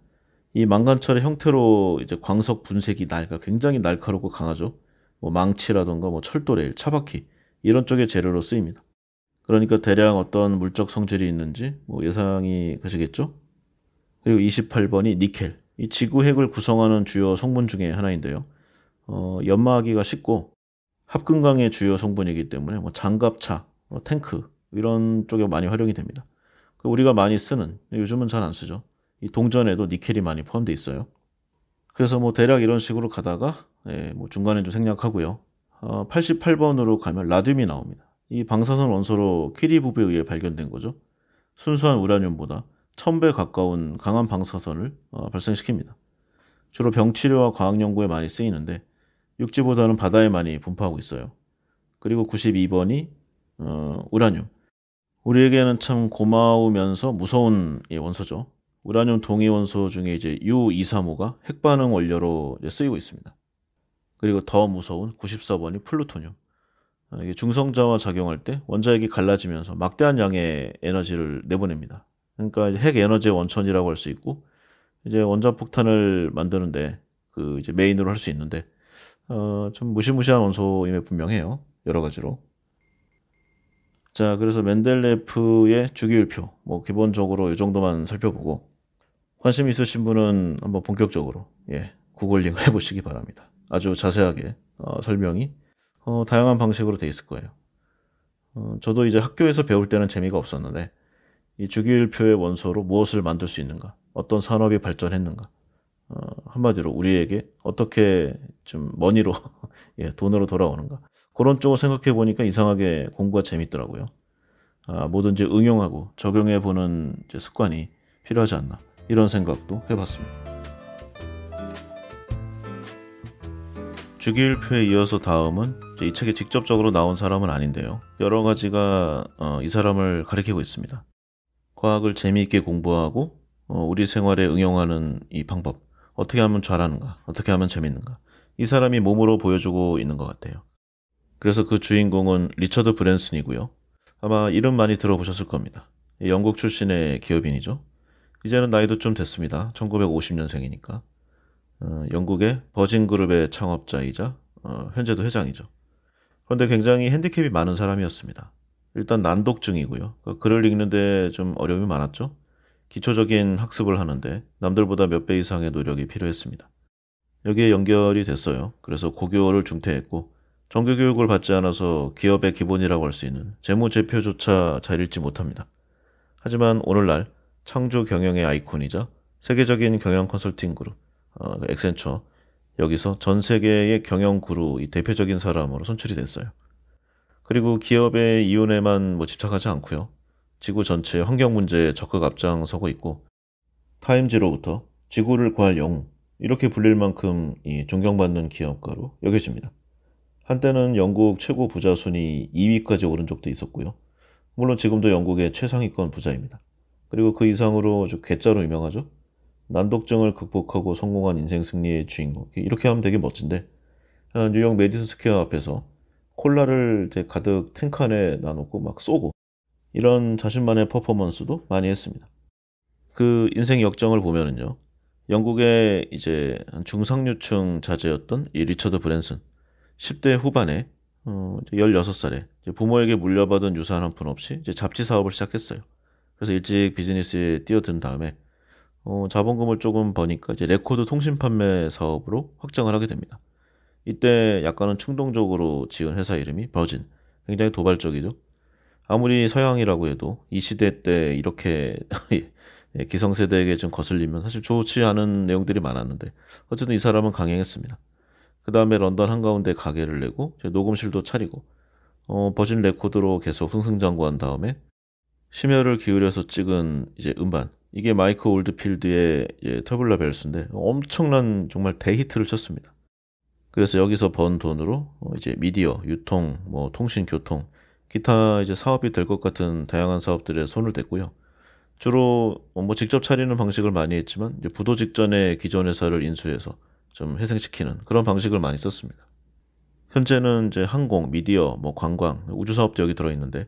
이 망간철의 형태로 이제 광석 분쇄기 날가 그러니까 굉장히 날카롭고 강하죠. 뭐 망치라던가 뭐 철도레일, 차바퀴 이런 쪽의 재료로 쓰입니다. 그러니까 대략 어떤 물적 성질이 있는지 뭐 예상이 가시겠죠? 그리고 28번이 니켈. 이 지구 핵을 구성하는 주요 성분 중에 하나인데요. 어, 연마하기가 쉽고 합금강의 주요 성분이기 때문에 뭐 장갑차, 뭐 탱크 이런 쪽에 많이 활용이 됩니다. 그 우리가 많이 쓰는 요즘은 잘 안 쓰죠. 이 동전에도 니켈이 많이 포함되어 있어요. 그래서 뭐 대략 이런 식으로 가다가 예, 뭐 중간에 좀 생략하고요. 어, 88번으로 가면 라듐이 나옵니다. 이 방사선 원소로 퀴리 부부에 의해 발견된 거죠. 순수한 우라늄보다 1000배 가까운 강한 방사선을 어, 발생시킵니다. 주로 병치료와 과학연구에 많이 쓰이는데 육지보다는 바다에 많이 분포하고 있어요. 그리고 92번이 어, 우라늄. 우리에게는 참 고마우면서 무서운 예, 원소죠. 우라늄 동위원소 중에 이제 U235가 핵반응 원료로 쓰이고 있습니다. 그리고 더 무서운 94번이 플루토늄. 어, 이게 중성자와 작용할 때 원자핵이 갈라지면서 막대한 양의 에너지를 내보냅니다. 그러니까 핵 에너지의 원천이라고 할 수 있고 이제 원자 폭탄을 만드는데 그 이제 메인으로 할 수 있는데 어, 좀 무시무시한 원소임에 분명해요. 여러 가지로. 자, 그래서 맨델레프의 주기율표 뭐 기본적으로 이 정도만 살펴보고 관심 있으신 분은 한번 본격적으로 예구글링 해보시기 바랍니다. 아주 자세하게 어, 설명이 어, 다양한 방식으로 돼 있을 거예요. 어, 저도 이제 학교에서 배울 때는 재미가 없었는데 이 주기율표의 원소로 무엇을 만들 수 있는가, 어떤 산업이 발전했는가, 어, 한마디로 우리에게 어떻게 좀 머니로 예, 돈으로 돌아오는가 그런 쪽을 생각해 보니까 이상하게 공부가 재밌더라고요. 아, 뭐든지 응용하고 적용해 보는 습관이 필요하지 않나 이런 생각도 해봤습니다. 주기율표에 이어서 다음은 이 책에 직접적으로 나온 사람은 아닌데요. 여러 가지가 어, 이 사람을 가리키고 있습니다. 과학을 재미있게 공부하고 어, 우리 생활에 응용하는 이 방법 어떻게 하면 잘하는가 어떻게 하면 재밌는가 이 사람이 몸으로 보여주고 있는 것 같아요. 그래서 그 주인공은 리처드 브랜슨이고요. 아마 이름 많이 들어보셨을 겁니다. 영국 출신의 기업인이죠. 이제는 나이도 좀 됐습니다. 1950년생이니까. 어, 영국의 버진그룹의 창업자이자 어, 현재도 회장이죠. 그런데 굉장히 핸디캡이 많은 사람이었습니다. 일단 난독증이고요. 그 글을 읽는데 좀 어려움이 많았죠. 기초적인 학습을 하는데 남들보다 몇 배 이상의 노력이 필요했습니다. 여기에 연결이 됐어요. 그래서 고교를 중퇴했고 정규 교육을 받지 않아서 기업의 기본이라고 할 수 있는 재무 제표조차 잘 읽지 못합니다. 하지만 오늘날 창조 경영의 아이콘이자 세계적인 경영 컨설팅 그룹 어, 엑센처 그 여기서 전 세계의 경영 구루 이 대표적인 사람으로 선출이 됐어요. 그리고 기업의 이윤에만 뭐 집착하지 않고요. 지구 전체 환경 문제에 적극 앞장서고 있고 타임지로부터 지구를 구할 영웅 이렇게 불릴 만큼 존경받는 기업가로 여겨집니다. 한때는 영국 최고 부자 순위 2위까지 오른 적도 있었고요. 물론 지금도 영국의 최상위권 부자입니다. 그리고 그 이상으로 괴짜로 유명하죠. 난독증을 극복하고 성공한 인생 승리의 주인공. 이렇게 하면 되게 멋진데. 아, 뉴욕 메디슨 스퀘어 앞에서 콜라를 가득 탱크 안에 나놓고막 쏘고 이런 자신만의 퍼포먼스도 많이 했습니다. 그 인생 역정을 보면은요. 영국의 이제 중상류층 자제였던 이 리처드 브랜슨 10대 후반에 어, 16살에 부모에게 물려받은 유산 한 푼 없이 잡지 사업을 시작했어요. 그래서 일찍 비즈니스에 뛰어든 다음에 어, 자본금을 조금 버니까 이제 레코드 통신 판매 사업으로 확장을 하게 됩니다. 이때 약간은 충동적으로 지은 회사 이름이 버진. 굉장히 도발적이죠. 아무리 서양이라고 해도 이 시대 때 이렇게 예, 기성세대에게 좀 거슬리면 사실 좋지 않은 내용들이 많았는데 어쨌든 이 사람은 강행했습니다. 그 다음에 런던 한가운데 가게를 내고 녹음실도 차리고 어, 버진 레코드로 계속 승승장구한 다음에 심혈을 기울여서 찍은 이제 음반 이게 마이크 올드필드의 예, 터블라 벨스인데 엄청난 정말 대히트를 쳤습니다. 그래서 여기서 번 돈으로 어, 이제 미디어, 유통, 뭐 통신, 교통, 기타 이제 사업이 될 것 같은 다양한 사업들에 손을 댔고요. 주로 뭐, 뭐 직접 차리는 방식을 많이 했지만 부도 직전에 기존 회사를 인수해서 좀 회생시키는 그런 방식을 많이 썼습니다. 현재는 이제 항공, 미디어, 뭐 관광, 우주 사업도 여기 들어 있는데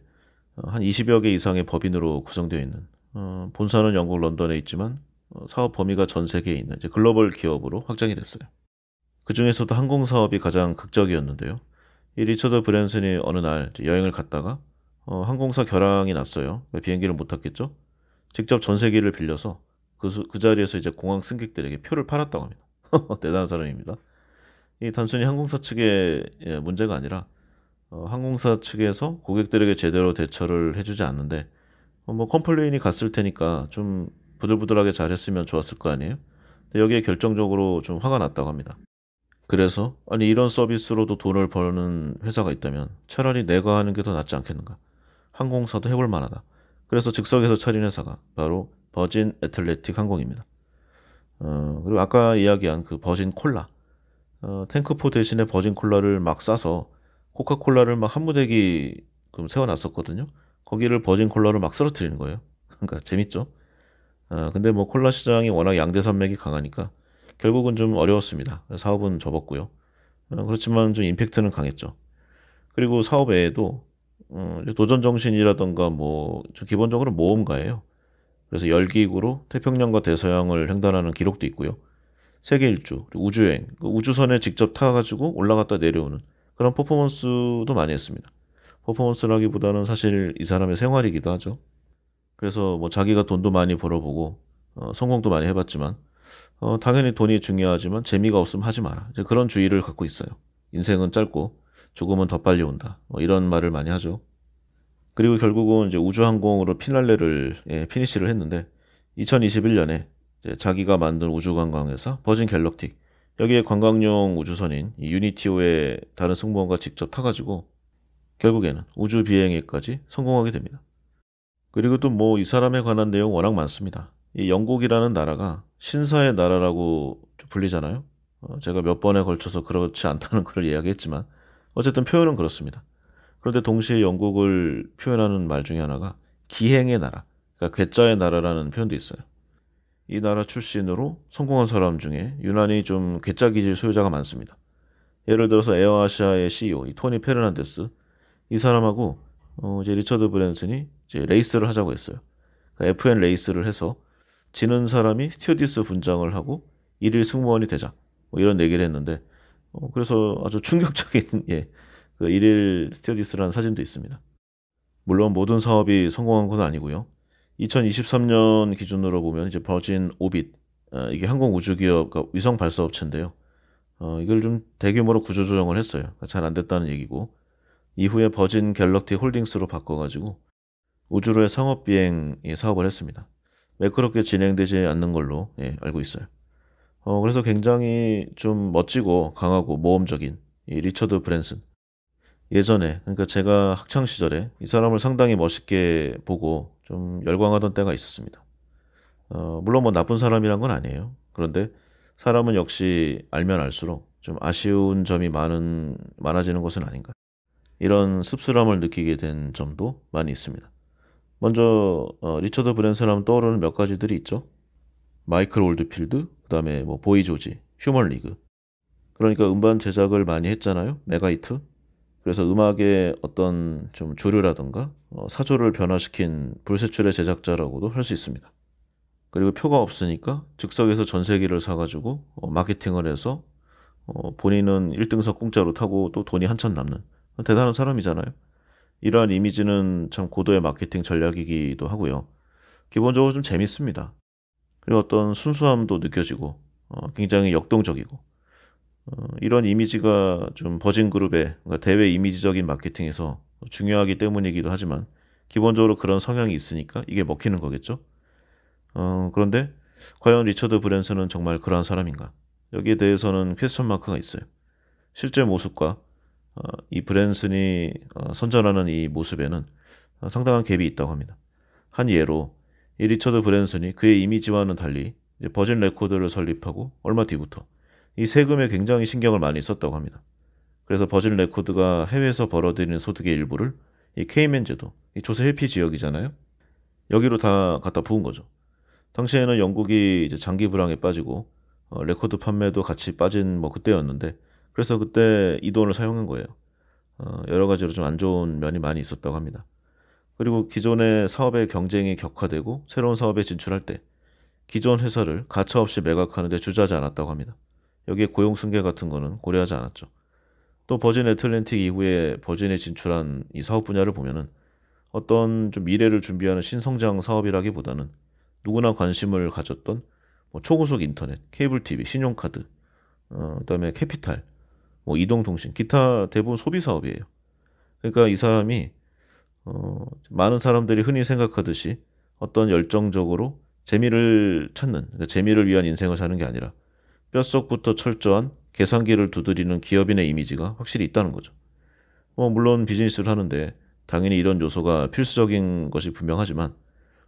어, 한 20여 개 이상의 법인으로 구성되어 있는 어, 본사는 영국 런던에 있지만 어, 사업 범위가 전 세계에 있는 글로벌 기업으로 확장이 됐어요. 그 중에서도 항공 사업이 가장 극적이었는데요. 이 리처드 브랜슨이 어느 날 여행을 갔다가 어, 항공사 결항이 났어요. 비행기를 못 탔겠죠. 직접 전세기를 빌려서 그, 수, 그 자리에서 이제 공항 승객들에게 표를 팔았다고 합니다. 대단한 사람입니다. 이 단순히 항공사 측의 예, 문제가 아니라 어, 항공사 측에서 고객들에게 제대로 대처를 해주지 않는데 어, 뭐 컴플레인이 갔을 테니까 좀 부들부들하게 잘했으면 좋았을 거 아니에요? 근데 여기에 결정적으로 좀 화가 났다고 합니다. 그래서 아니 이런 서비스로도 돈을 버는 회사가 있다면 차라리 내가 하는 게 더 낫지 않겠는가? 항공사도 해볼 만하다. 그래서 즉석에서 차린 회사가 바로 버진 애틀레틱 항공입니다. 어, 그리고 아까 이야기한 그 버진 콜라 어, 탱크포 대신에 버진 콜라를 막 싸서 코카콜라를 막 한 무대기 세워놨었거든요. 거기를 버진 콜라로 막 쓰러뜨리는 거예요. 그러니까 재밌죠. 어, 근데 뭐 콜라 시장이 워낙 양대 산맥이 강하니까 결국은 좀 어려웠습니다. 사업은 접었고요. 어, 그렇지만 좀 임팩트는 강했죠. 그리고 사업 외에도 어, 도전 정신이라던가 뭐 기본적으로 모험가예요. 그래서 열기구로 태평양과 대서양을 횡단하는 기록도 있고요. 세계 일주, 우주여행, 그 우주선에 직접 타가지고 올라갔다 내려오는 그런 퍼포먼스도 많이 했습니다. 퍼포먼스라기보다는 사실 이 사람의 생활이기도 하죠. 그래서 뭐 자기가 돈도 많이 벌어보고 어, 성공도 많이 해봤지만 어, 당연히 돈이 중요하지만 재미가 없으면 하지 마라. 이제 그런 주의를 갖고 있어요. 인생은 짧고 죽음은 더 빨리 온다. 뭐 이런 말을 많이 하죠. 그리고 결국은 이제 우주항공으로 피날레를 예, 피니시를 했는데 2021년에 자기가 만든 우주관광에서 버진 갤럭틱 여기에 관광용 우주선인 유니티오의 다른 승무원과 직접 타가지고 결국에는 우주 비행에까지 성공하게 됩니다. 그리고 또 뭐 이 사람에 관한 내용 워낙 많습니다. 이 영국이라는 나라가 신사의 나라라고 불리잖아요. 어, 제가 몇 번에 걸쳐서 그렇지 않다는 걸 이야기했지만 어쨌든 표현은 그렇습니다. 그런데 동시에 영국을 표현하는 말 중에 하나가 기행의 나라, 그러니까 괴짜의 나라라는 표현도 있어요. 이 나라 출신으로 성공한 사람 중에 유난히 좀 괴짜 기질 소유자가 많습니다. 예를 들어서 에어아시아의 CEO 이 토니 페르난데스, 이 사람하고 어, 이제 리처드 브랜슨이 이제 레이스를 하자고 했어요. 그러니까 FN 레이스를 해서 지는 사람이 스튜어디스 분장을 하고 일일 승무원이 되자 뭐 이런 얘기를 했는데 어, 그래서 아주 충격적인 예, 그 일일 스튜어디스라는 사진도 있습니다. 물론 모든 사업이 성공한 건 아니고요. 2023년 기준으로 보면 이제 버진 오빗 어, 이게 항공 우주 기업 그러니까 위성 발사 업체인데요. 어, 이걸 좀 대규모로 구조 조정을 했어요. 그러니까 잘안 됐다는 얘기고 이후에 버진 갤럭티 홀딩스로 바꿔가지고 우주로의 상업 비행 사업을 했습니다. 매끄럽게 진행되지 않는 걸로 예, 알고 있어요. 어, 그래서 굉장히 좀 멋지고 강하고 모험적인 리처드 브랜슨. 예전에 그러니까 제가 학창 시절에 이 사람을 상당히 멋있게 보고 좀 열광하던 때가 있었습니다. 어, 물론 뭐 나쁜 사람이란 건 아니에요. 그런데 사람은 역시 알면 알수록 좀 아쉬운 점이 많은 많아지는 것은 아닌가. 이런 씁쓸함을 느끼게 된 점도 많이 있습니다. 먼저 어, 리처드 브랜슨 하면 떠오르는 몇 가지들이 있죠. 마이클 올드필드, 그다음에 뭐 보이 조지, 휴먼 리그. 그러니까 음반 제작을 많이 했잖아요. 메가히트. 그래서 음악의 어떤 좀 조류라든가 어, 사조를 변화시킨 불세출의 제작자라고도 할 수 있습니다. 그리고 표가 없으니까 즉석에서 전세기를 사가지고 어, 마케팅을 해서 어, 본인은 1등석 공짜로 타고 또 돈이 한참 남는 대단한 사람이잖아요. 이러한 이미지는 참 고도의 마케팅 전략이기도 하고요. 기본적으로 좀 재밌습니다. 그리고 어떤 순수함도 느껴지고 어, 굉장히 역동적이고 어, 이런 이미지가 좀 버진 그룹의 그러니까 대외 이미지적인 마케팅에서 중요하기 때문이기도 하지만 기본적으로 그런 성향이 있으니까 이게 먹히는 거겠죠. 어, 그런데 과연 리처드 브랜슨은 정말 그러한 사람인가? 여기에 대해서는 퀘스천 마크가 있어요. 실제 모습과 어, 이 브랜슨이 어, 선전하는 이 모습에는 어, 상당한 갭이 있다고 합니다. 한 예로 이 리처드 브랜슨이 그의 이미지와는 달리 버진 레코드를 설립하고 얼마 뒤부터 이 세금에 굉장히 신경을 많이 썼다고 합니다. 그래서 버진 레코드가 해외에서 벌어들이는 소득의 일부를 이 케이맨 제도, 이 조세 회피 지역이잖아요. 여기로 다 갖다 부은 거죠. 당시에는 영국이 이제 장기 불황에 빠지고 어, 레코드 판매도 같이 빠진 뭐 그때였는데 그래서 그때 이 돈을 사용한 거예요. 어, 여러 가지로 좀 안 좋은 면이 많이 있었다고 합니다. 그리고 기존의 사업의 경쟁이 격화되고 새로운 사업에 진출할 때 기존 회사를 가차없이 매각하는데 주저하지 않았다고 합니다. 여기에 고용 승계 같은 거는 고려하지 않았죠. 또 버진 애틀랜틱 이후에 버진에 진출한 이 사업 분야를 보면은 어떤 좀 미래를 준비하는 신성장 사업이라기보다는 누구나 관심을 가졌던 뭐 초고속 인터넷, 케이블 TV, 신용카드, 어, 그다음에 캐피탈 뭐 이동통신, 기타 대부분 소비 사업이에요. 그러니까 이 사람이 어, 많은 사람들이 흔히 생각하듯이 어떤 열정적으로 재미를 찾는, 그러니까 재미를 위한 인생을 사는 게 아니라 뼛속부터 철저한 계산기를 두드리는 기업인의 이미지가 확실히 있다는 거죠. 뭐 물론 비즈니스를 하는데 당연히 이런 요소가 필수적인 것이 분명하지만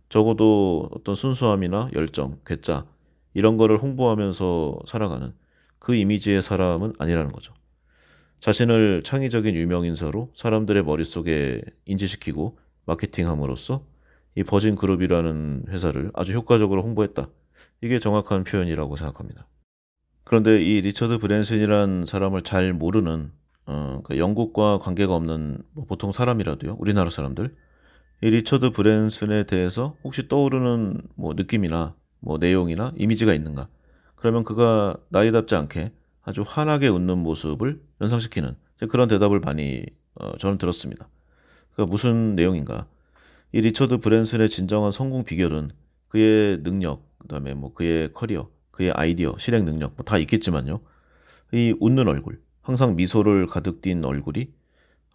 적어도 어떤 순수함이나 열정, 괴짜 이런 거를 홍보하면서 살아가는 그 이미지의 사람은 아니라는 거죠. 자신을 창의적인 유명인사로 사람들의 머릿속에 인지시키고 마케팅함으로써 이 버진 그룹이라는 회사를 아주 효과적으로 홍보했다. 이게 정확한 표현이라고 생각합니다. 그런데 이 리처드 브랜슨이란 사람을 잘 모르는 어, 그 영국과 관계가 없는 뭐 보통 사람이라도요. 우리나라 사람들 이 리처드 브랜슨에 대해서 혹시 떠오르는 뭐 느낌이나 뭐 내용이나 이미지가 있는가? 그러면 그가 나이답지 않게 아주 환하게 웃는 모습을 연상시키는 그런 대답을 많이 어, 저는 들었습니다. 그 무슨 내용인가? 이 리처드 브랜슨의 진정한 성공 비결은 그의 능력, 그다음에 뭐 그의 커리어, 그의 아이디어, 실행 능력 뭐 다 있겠지만요. 이 웃는 얼굴, 항상 미소를 가득 띤 얼굴이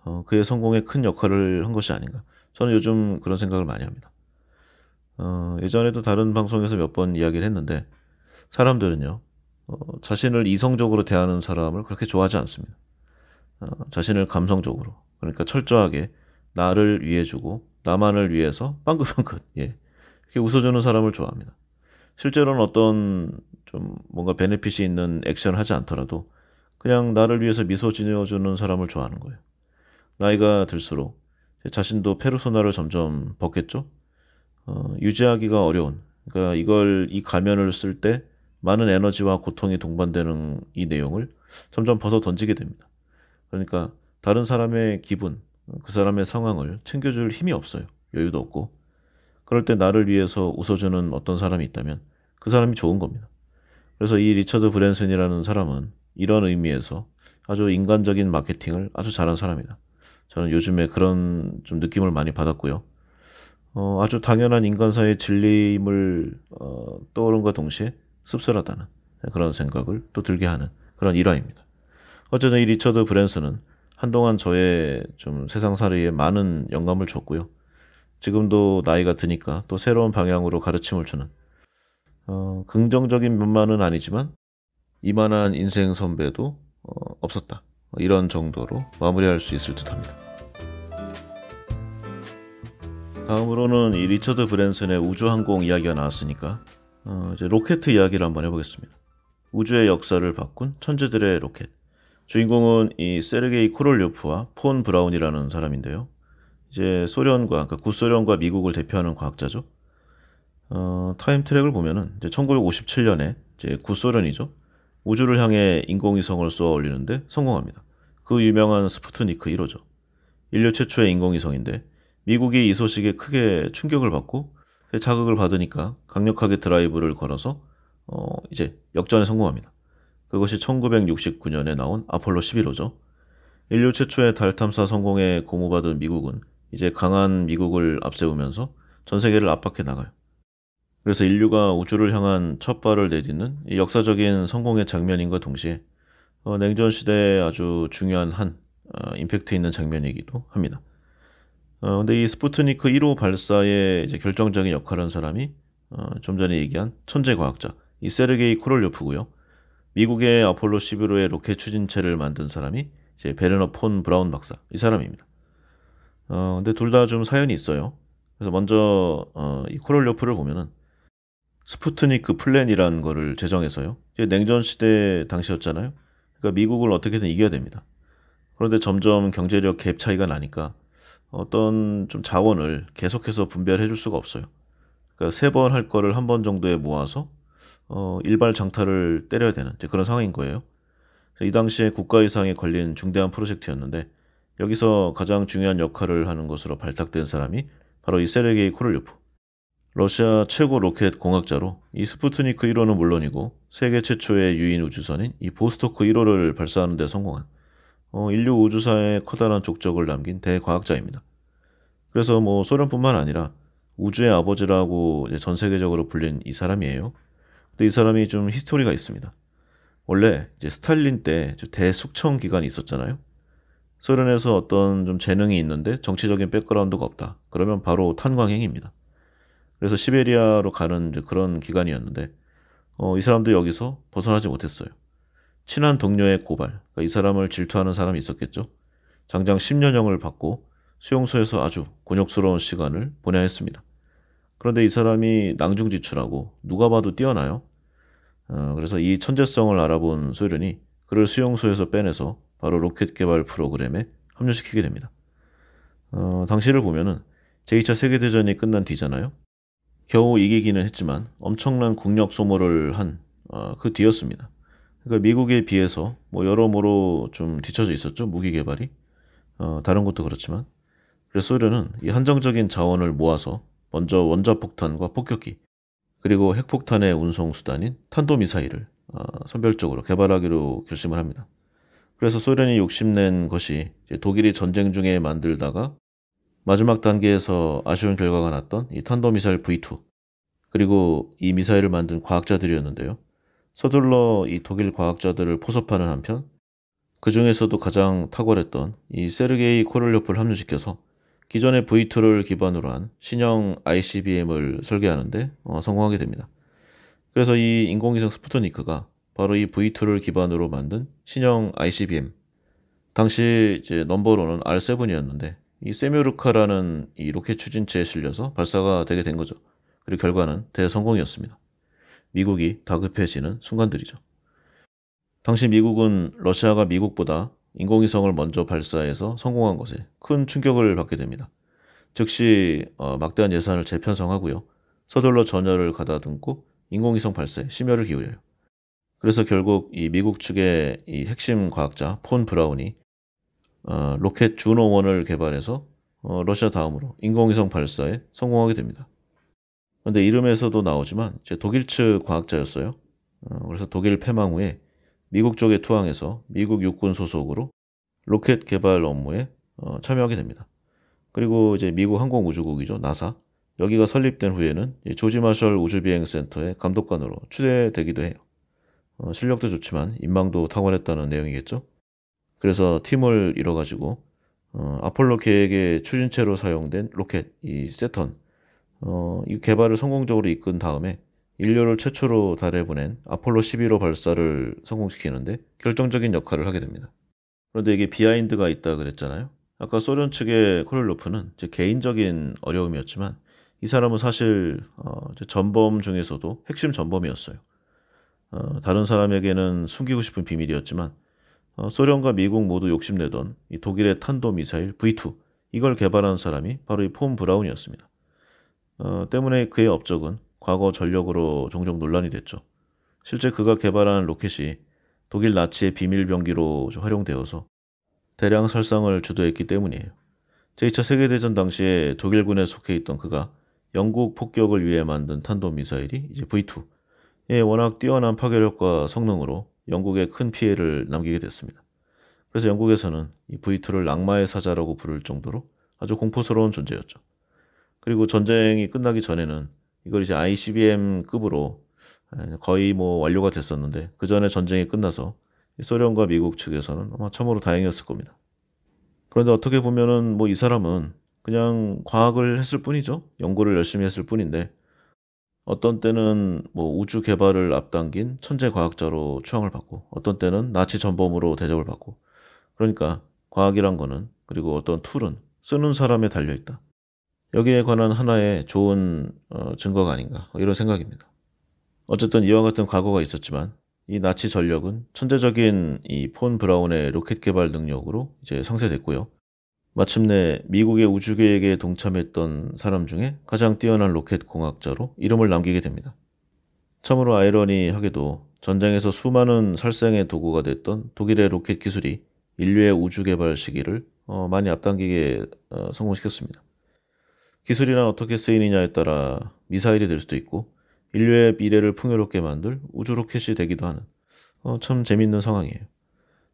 어, 그의 성공에 큰 역할을 한 것이 아닌가. 저는 요즘 그런 생각을 많이 합니다. 어, 예전에도 다른 방송에서 몇 번 이야기를 했는데 사람들은요 어, 자신을 이성적으로 대하는 사람을 그렇게 좋아하지 않습니다. 어, 자신을 감성적으로 그러니까 철저하게 나를 위해 주고 나만을 위해서 빵긋빵긋 예 이렇게 웃어주는 사람을 좋아합니다. 실제로는 어떤 좀 뭔가 베네핏이 있는 액션을 하지 않더라도 그냥 나를 위해서 미소 지어주는 사람을 좋아하는 거예요. 나이가 들수록 자신도 페르소나를 점점 벗겠죠. 어, 유지하기가 어려운. 그러니까 이걸 이 가면을 쓸때 많은 에너지와 고통이 동반되는 이 내용을 점점 벗어 던지게 됩니다. 그러니까 다른 사람의 기분, 그 사람의 상황을 챙겨줄 힘이 없어요. 여유도 없고. 그럴 때 나를 위해서 웃어주는 어떤 사람이 있다면 그 사람이 좋은 겁니다. 그래서 이 리처드 브랜슨이라는 사람은 이런 의미에서 아주 인간적인 마케팅을 아주 잘한 사람이다. 저는 요즘에 그런 좀 느낌을 많이 받았고요. 어, 아주 당연한 인간사의 진리임을 어, 떠오른과 동시에 씁쓸하다는 그런 생각을 또 들게 하는 그런 일화입니다. 어쨌든 이 리처드 브랜슨은 한동안 저의 좀 세상살이에 많은 영감을 줬고요. 지금도 나이가 드니까 또 새로운 방향으로 가르침을 주는 어, 긍정적인 면만은 아니지만 이만한 인생 선배도 어, 없었다. 이런 정도로 마무리할 수 있을 듯합니다. 다음으로는 이 리처드 브랜슨의 우주항공 이야기가 나왔으니까 어, 이제 로켓 이야기를 한번 해보겠습니다. 우주의 역사를 바꾼 천재들의 로켓. 주인공은 이 세르게이 코롤료프와 폰 브라운이라는 사람인데요. 이제 소련과 그러니까 구소련과 미국을 대표하는 과학자죠. 어, 타임 트랙을 보면은 이제 1957년에 이제 구소련이죠. 우주를 향해 인공위성을 쏘아 올리는데 성공합니다. 그 유명한 스푸트니크 1호죠. 인류 최초의 인공위성인데 미국이 이 소식에 크게 충격을 받고 자극을 받으니까 강력하게 드라이브를 걸어서 어, 이제 역전에 성공합니다. 그것이 1969년에 나온 아폴로 11호죠. 인류 최초의 달 탐사 성공에 고무받은 미국은 이제 강한 미국을 앞세우면서 전 세계를 압박해 나가요. 그래서 인류가 우주를 향한 첫 발을 내딛는 역사적인 성공의 장면인과 동시에 어, 냉전 시대에 아주 중요한 한 어, 임팩트 있는 장면이기도 합니다. 어, 근데 이 스푸트니크 1호 발사의 결정적인 역할을 한 사람이 어, 좀 전에 얘기한 천재 과학자 이 세르게이 코롤요프고요. 미국의 아폴로 11호의 로켓 추진체를 만든 사람이 이제 베르너 폰 브라운 박사 이 사람입니다. 어, 근데 둘 다 좀 사연이 있어요. 그래서 먼저 어, 이 코롤요프를 보면은 스푸트니크 플랜이라는 거를 제정해서요. 이제 냉전 시대 당시였잖아요. 그러니까 미국을 어떻게든 이겨야 됩니다. 그런데 점점 경제력 갭 차이가 나니까 어떤 좀 자원을 계속해서 분배를 해줄 수가 없어요. 그러니까 세 번 할 거를 한 번 정도에 모아서 어, 일발 장타를 때려야 되는 그런 상황인 거예요. 이 당시에 국가 이상에 걸린 중대한 프로젝트였는데 여기서 가장 중요한 역할을 하는 것으로 발탁된 사람이 바로 이 세르게이 코를요프. 러시아 최고 로켓 공학자로 이 스푸트니크 1호는 물론이고 세계 최초의 유인 우주선인 이 보스토크 1호를 발사하는 데 성공한 어, 인류 우주사에 커다란 족적을 남긴 대과학자입니다. 그래서 뭐 소련뿐만 아니라 우주의 아버지라고 전 세계적으로 불린 이 사람이에요. 근데 이 사람이 좀 히스토리가 있습니다. 원래 이제 스탈린 때 대숙청 기간이 있었잖아요. 소련에서 어떤 좀 재능이 있는데 정치적인 백그라운드가 없다. 그러면 바로 탄광행입니다. 그래서 시베리아로 가는 그런 기간이었는데 어, 이 사람도 여기서 벗어나지 못했어요. 친한 동료의 고발, 그러니까 이 사람을 질투하는 사람이 있었겠죠. 장장 10년형을 받고 수용소에서 아주 곤욕스러운 시간을 보내야 했습니다. 그런데 이 사람이 낭중지출하고 누가 봐도 뛰어나요. 어, 그래서 이 천재성을 알아본 소련이 그를 수용소에서 빼내서 바로 로켓 개발 프로그램에 합류시키게 됩니다. 어, 당시를 보면은 제2차 세계대전이 끝난 뒤잖아요. 겨우 이기기는 했지만 엄청난 국력 소모를 한그 어, 그 뒤였습니다. 그러니까 미국에 비해서 뭐 여러모로 좀 뒤쳐져 있었죠 무기 개발이 어, 다른 것도 그렇지만 그래서 소련은 이 한정적인 자원을 모아서 먼저 원자폭탄과 폭격기 그리고 핵폭탄의 운송 수단인 탄도 미사일을 어, 선별적으로 개발하기로 결심을 합니다. 그래서 소련이 욕심낸 것이 독일이 전쟁 중에 만들다가 마지막 단계에서 아쉬운 결과가 났던 이 탄도미사일 V2 그리고 이 미사일을 만든 과학자들이었는데요. 서둘러 이 독일 과학자들을 포섭하는 한편 그 중에서도 가장 탁월했던 이 세르게이 코를료프를 합류시켜서 기존의 V2를 기반으로 한 신형 ICBM을 설계하는데 어, 성공하게 됩니다. 그래서 이 인공위성 스푸트니크가 바로 이 V2를 기반으로 만든 신형 ICBM. 당시 이제 넘버로는 R7이었는데 이 세뮤르카라는 이 로켓 추진체에 실려서 발사가 되게 된 거죠. 그리고 결과는 대성공이었습니다. 미국이 다급해지는 순간들이죠. 당시 미국은 러시아가 미국보다 인공위성을 먼저 발사해서 성공한 것에 큰 충격을 받게 됩니다. 즉시 어, 막대한 예산을 재편성하고요. 서둘러 전열을 가다듬고 인공위성 발사에 심혈을 기울여요. 그래서 결국 이 미국 측의 이 핵심 과학자 폰 브라운이 어, 로켓 준호원을 개발해서 어, 러시아 다음으로 인공위성 발사에 성공하게 됩니다. 근데 이름에서도 나오지만 제 독일 측 과학자였어요. 어, 그래서 독일 패망 후에 미국 쪽에 투항해서 미국 육군 소속으로 로켓 개발 업무에 어, 참여하게 됩니다. 그리고 이제 미국 항공우주국이죠 나사 여기가 설립된 후에는 조지 마셜 우주비행센터의 감독관으로 추대되기도 해요. 어, 실력도 좋지만 인망도 탁월했다는 내용이겠죠. 그래서 팀을 잃어가지고 아폴로 계획의 추진체로 사용된 로켓 이 세턴 어, 이 개발을 성공적으로 이끈 다음에 인류를 최초로 달에 보낸 아폴로 11호 발사를 성공시키는데 결정적인 역할을 하게 됩니다. 그런데 이게 비하인드가 있다 그랬잖아요. 아까 소련 측의 코렐로프는 제 개인적인 어려움이었지만 이 사람은 사실 어, 이제 전범 중에서도 핵심 전범이었어요. 어, 다른 사람에게는 숨기고 싶은 비밀이었지만 어, 소련과 미국 모두 욕심내던 이 독일의 탄도 미사일 V2 이걸 개발한 사람이 바로 이 폼 브라운이었습니다. 어, 때문에 그의 업적은 과거 전력으로 종종 논란이 됐죠. 실제 그가 개발한 로켓이 독일 나치의 비밀병기로 활용되어서 대량 설상을 주도했기 때문이에요. 제2차 세계대전 당시에 독일군에 속해 있던 그가 영국 폭격을 위해 만든 탄도미사일이 이제 V2. 예, 워낙 뛰어난 파괴력과 성능으로 영국에 큰 피해를 남기게 됐습니다. 그래서 영국에서는 이 V2를 악마의 사자라고 부를 정도로 아주 공포스러운 존재였죠. 그리고 전쟁이 끝나기 전에는 이걸 이제 ICBM 급으로 예, 거의 뭐 완료가 됐었는데 그 전에 전쟁이 끝나서 소련과 미국 측에서는 아마 참으로 다행이었을 겁니다. 그런데 어떻게 보면은 뭐 이 사람은 그냥 과학을 했을 뿐이죠. 연구를 열심히 했을 뿐인데 어떤 때는 뭐 우주 개발을 앞당긴 천재 과학자로 추앙을 받고 어떤 때는 나치 전범으로 대접을 받고 그러니까 과학이란 거는 그리고 어떤 툴은 쓰는 사람에 달려 있다. 여기에 관한 하나의 좋은 어, 증거가 아닌가 뭐 이런 생각입니다. 어쨌든 이와 같은 과거가 있었지만 이 나치 전력은 천재적인 이 폰 브라운의 로켓 개발 능력으로 이제 상쇄됐고요. 마침내 미국의 우주계획에 동참했던 사람 중에 가장 뛰어난 로켓 공학자로 이름을 남기게 됩니다. 참으로 아이러니하게도 전쟁에서 수많은 살생의 도구가 됐던 독일의 로켓 기술이 인류의 우주 개발 시기를 어, 많이 앞당기게 어, 성공시켰습니다. 기술이란 어떻게 쓰이느냐에 따라 미사일이 될 수도 있고 인류의 미래를 풍요롭게 만들 우주 로켓이 되기도 하는 어, 참 재밌는 상황이에요.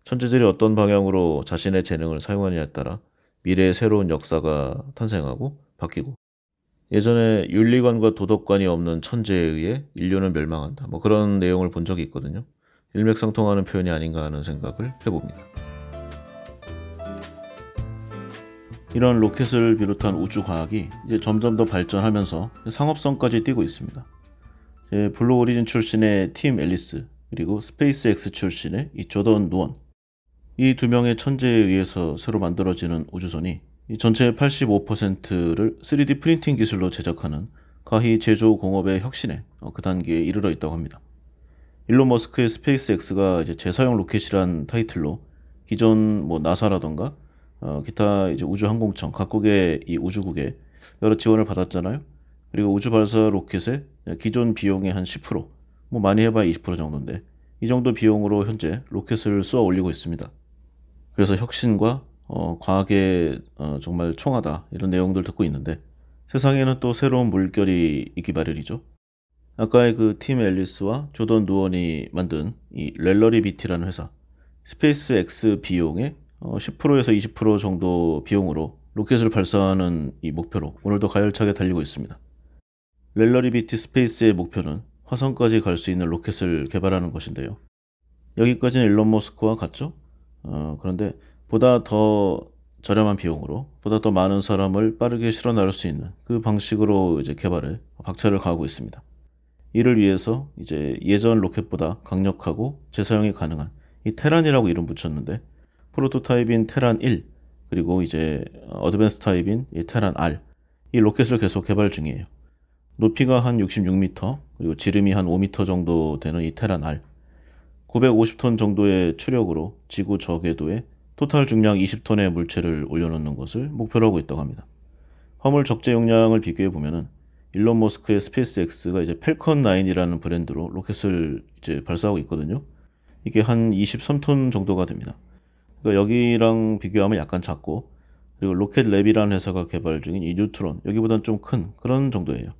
천재들이 어떤 방향으로 자신의 재능을 사용하느냐에 따라 미래의 새로운 역사가 탄생하고 바뀌고 예전에 윤리관과 도덕관이 없는 천재에 의해 인류는 멸망한다. 뭐 그런 내용을 본 적이 있거든요. 일맥상통하는 표현이 아닌가 하는 생각을 해봅니다. 이런 로켓을 비롯한 우주과학이 이제 점점 더 발전하면서 상업성까지 뛰고 있습니다. 블루 오리진 출신의 팀 앨리스 그리고 스페이스X 출신의 이 조던 누원 이 두 명의 천재에 의해서 새로 만들어지는 우주선이 전체의 85%를 3D 프린팅 기술로 제작하는 가히 제조 공업의 혁신에 어, 그 단계에 이르러 있다고 합니다. 일론 머스크의 스페이스X가 이제 재사용 로켓이란 타이틀로 기존 뭐 나사라던가 어, 기타 이제 우주항공청 각국의 이 우주국에 여러 지원을 받았잖아요. 그리고 우주발사 로켓의 기존 비용의 한 10%, 뭐 많이 해봐야 20% 정도인데 이 정도 비용으로 현재 로켓을 쏘아 올리고 있습니다. 그래서 혁신과 어, 과학의 어, 정말 총하다 이런 내용들 듣고 있는데 세상에는 또 새로운 물결이 있기 마련이죠. 아까의 그 팀 앨리스와 조던 누원이 만든 이 렐러리 비티라는 회사 스페이스 X 비용의 어, 10%에서 20% 정도 비용으로 로켓을 발사하는 이 목표로 오늘도 가열차게 달리고 있습니다. 렐러리 비티 스페이스의 목표는 화성까지 갈 수 있는 로켓을 개발하는 것인데요. 여기까지는 일론 머스크와 같죠? 어, 그런데 보다 더 저렴한 비용으로 보다 더 많은 사람을 빠르게 실어 나갈 수 있는 그 방식으로 이제 개발을 박차를 가하고 있습니다. 이를 위해서 이제 예전 로켓보다 강력하고 재사용이 가능한 이 테란이라고 이름 붙였는데 프로토타입인 테란 1 그리고 이제 어드밴스 타입인 테란 R 이 로켓을 계속 개발 중이에요. 높이가 한 66m 그리고 지름이 한 5m 정도 되는 이 테란 R 950톤 정도의 추력으로 지구 저궤도에 토탈 중량 20톤의 물체를 올려놓는 것을 목표로 하고 있다고 합니다. 화물 적재 용량을 비교해 보면은 일론 머스크의 스페이스X가 이제 펠컨 9이라는 브랜드로 로켓을 이제 발사하고 있거든요. 이게 한 23톤 정도가 됩니다. 그러니까 여기랑 비교하면 약간 작고 그리고 로켓랩이라는 회사가 개발 중인 이 뉴트론 여기보단 좀 큰 그런 정도예요.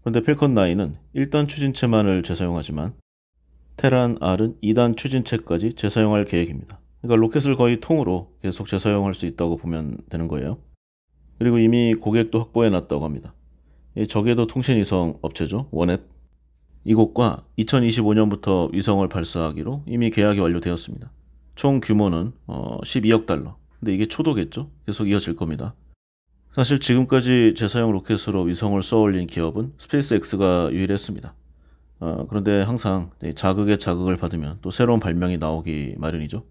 그런데 펠컨 9은 1단 추진체만을 재사용하지만 테란 R은 2단 추진체까지 재사용할 계획입니다. 그러니까 로켓을 거의 통으로 계속 재사용할 수 있다고 보면 되는 거예요. 그리고 이미 고객도 확보해 놨다고 합니다. 적게도 통신위성 업체죠. 원앱. 이곳과 2025년부터 위성을 발사하기로 이미 계약이 완료되었습니다. 총 규모는 12억 어, 달러. 근데 이게 초도겠죠? 계속 이어질 겁니다. 사실 지금까지 제사용 로켓으로 위성을 쏘아올린 기업은 스페이스X가 유일했습니다. 어, 그런데 항상 자극에 자극을 받으면 또 새로운 발명이 나오기 마련이죠.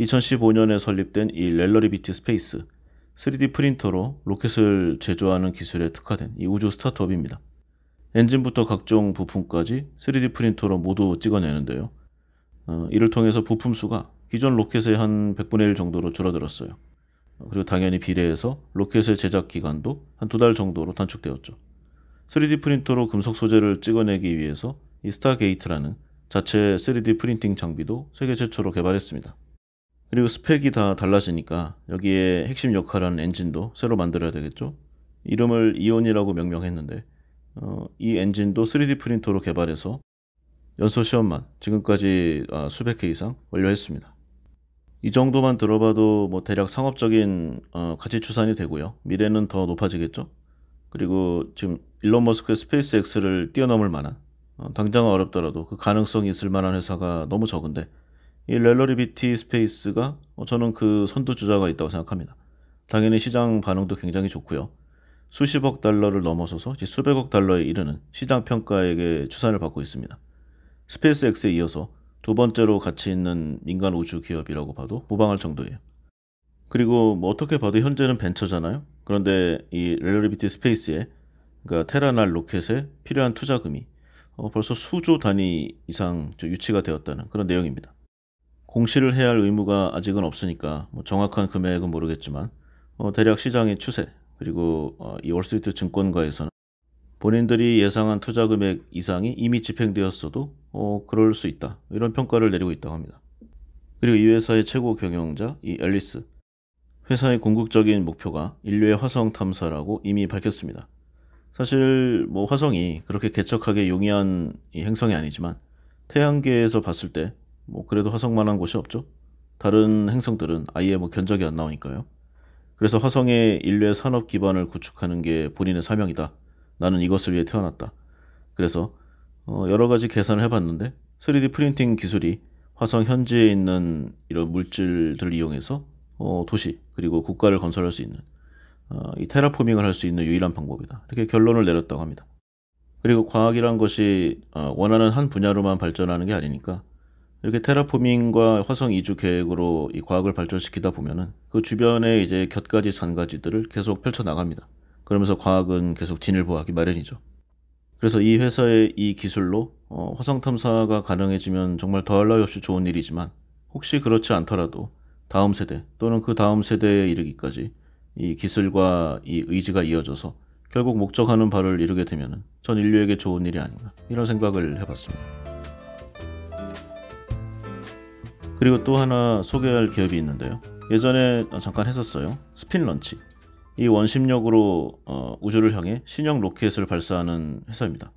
2015년에 설립된 이 렐러리비티 스페이스, 3D 프린터로 로켓을 제조하는 기술에 특화된 이 우주 스타트업입니다. 엔진부터 각종 부품까지 3D 프린터로 모두 찍어내는데요. 어, 이를 통해서 부품 수가 기존 로켓의 한 100분의 1 정도로 줄어들었어요. 그리고 당연히 비례해서 로켓의 제작 기간도 한 두 달 정도로 단축되었죠. 3D 프린터로 금속 소재를 찍어내기 위해서 이 스타게이트라는 자체 3D 프린팅 장비도 세계 최초로 개발했습니다. 그리고 스펙이 다 달라지니까 여기에 핵심 역할하는 엔진도 새로 만들어야 되겠죠. 이름을 이온이라고 명명했는데 어, 이 엔진도 3D 프린터로 개발해서 연소 시험만 지금까지 아, 수백 회 이상 완료했습니다. 이 정도만 들어봐도 뭐 대략 상업적인 어, 가치 추산이 되고요. 미래는 더 높아지겠죠. 그리고 지금 일론 머스크의 스페이스 X를 뛰어넘을 만한 어, 당장은 어렵더라도 그 가능성이 있을 만한 회사가 너무 적은데 이 렐러리 비티 스페이스가 어, 저는 그 선두 주자가 있다고 생각합니다. 당연히 시장 반응도 굉장히 좋고요. 수십억 달러를 넘어서서 수백억 달러에 이르는 시장 평가에게 추산을 받고 있습니다. 스페이스 X에 이어서 두 번째로 가치 있는 민간 우주 기업이라고 봐도 무방할 정도예요. 그리고 뭐 어떻게 봐도 현재는 벤처잖아요. 그런데 이레러리비티 스페이스에 그러니까 테라날 로켓에 필요한 투자금이 어, 벌써 수조 단위 이상 유치가 되었다는 그런 내용입니다. 공시를 해야 할 의무가 아직은 없으니까 뭐 정확한 금액은 모르겠지만 어, 대략 시장의 추세 그리고 어, 이 월스트리트 증권가에서는 본인들이 예상한 투자 금액 이상이 이미 집행되었어도 어, 그럴 수 있다. 이런 평가를 내리고 있다고 합니다. 그리고 이 회사의 최고 경영자 이 앨리스 회사의 궁극적인 목표가 인류의 화성 탐사라고 이미 밝혔습니다. 사실 뭐 화성이 그렇게 개척하기 용이한 행성이 아니지만 태양계에서 봤을 때 뭐 그래도 화성만한 곳이 없죠. 다른 행성들은 아예 뭐 견적이 안 나오니까요. 그래서 화성의 인류의 산업 기반을 구축하는 게 본인의 사명이다. 나는 이것을 위해 태어났다. 그래서 어, 여러 가지 계산을 해봤는데 3D 프린팅 기술이 화성 현지에 있는 이런 물질들을 이용해서 어, 도시 그리고 국가를 건설할 수 있는 어, 이 테라포밍을 할 수 있는 유일한 방법이다. 이렇게 결론을 내렸다고 합니다. 그리고 과학이란 것이 어, 원하는 한 분야로만 발전하는 게 아니니까 이렇게 테라포밍과 화성 이주 계획으로 이 과학을 발전시키다 보면은 그 주변에 이제 곁가지 잔가지들을 계속 펼쳐 나갑니다. 그러면서 과학은 계속 진을 보하기 마련이죠. 그래서 이 회사의 이 기술로 어, 화성 탐사가 가능해지면 정말 더할 나위 없이 좋은 일이지만 혹시 그렇지 않더라도 다음 세대 또는 그 다음 세대에 이르기까지 이 기술과 이 의지가 이어져서 결국 목적하는 바를 이루게 되면 전 인류에게 좋은 일이 아닌가 이런 생각을 해봤습니다. 그리고 또 하나 소개할 기업이 있는데요. 예전에 잠깐 했었어요. 스피 런치. 이 원심력으로 어, 우주를 향해 신형 로켓을 발사하는 회사입니다.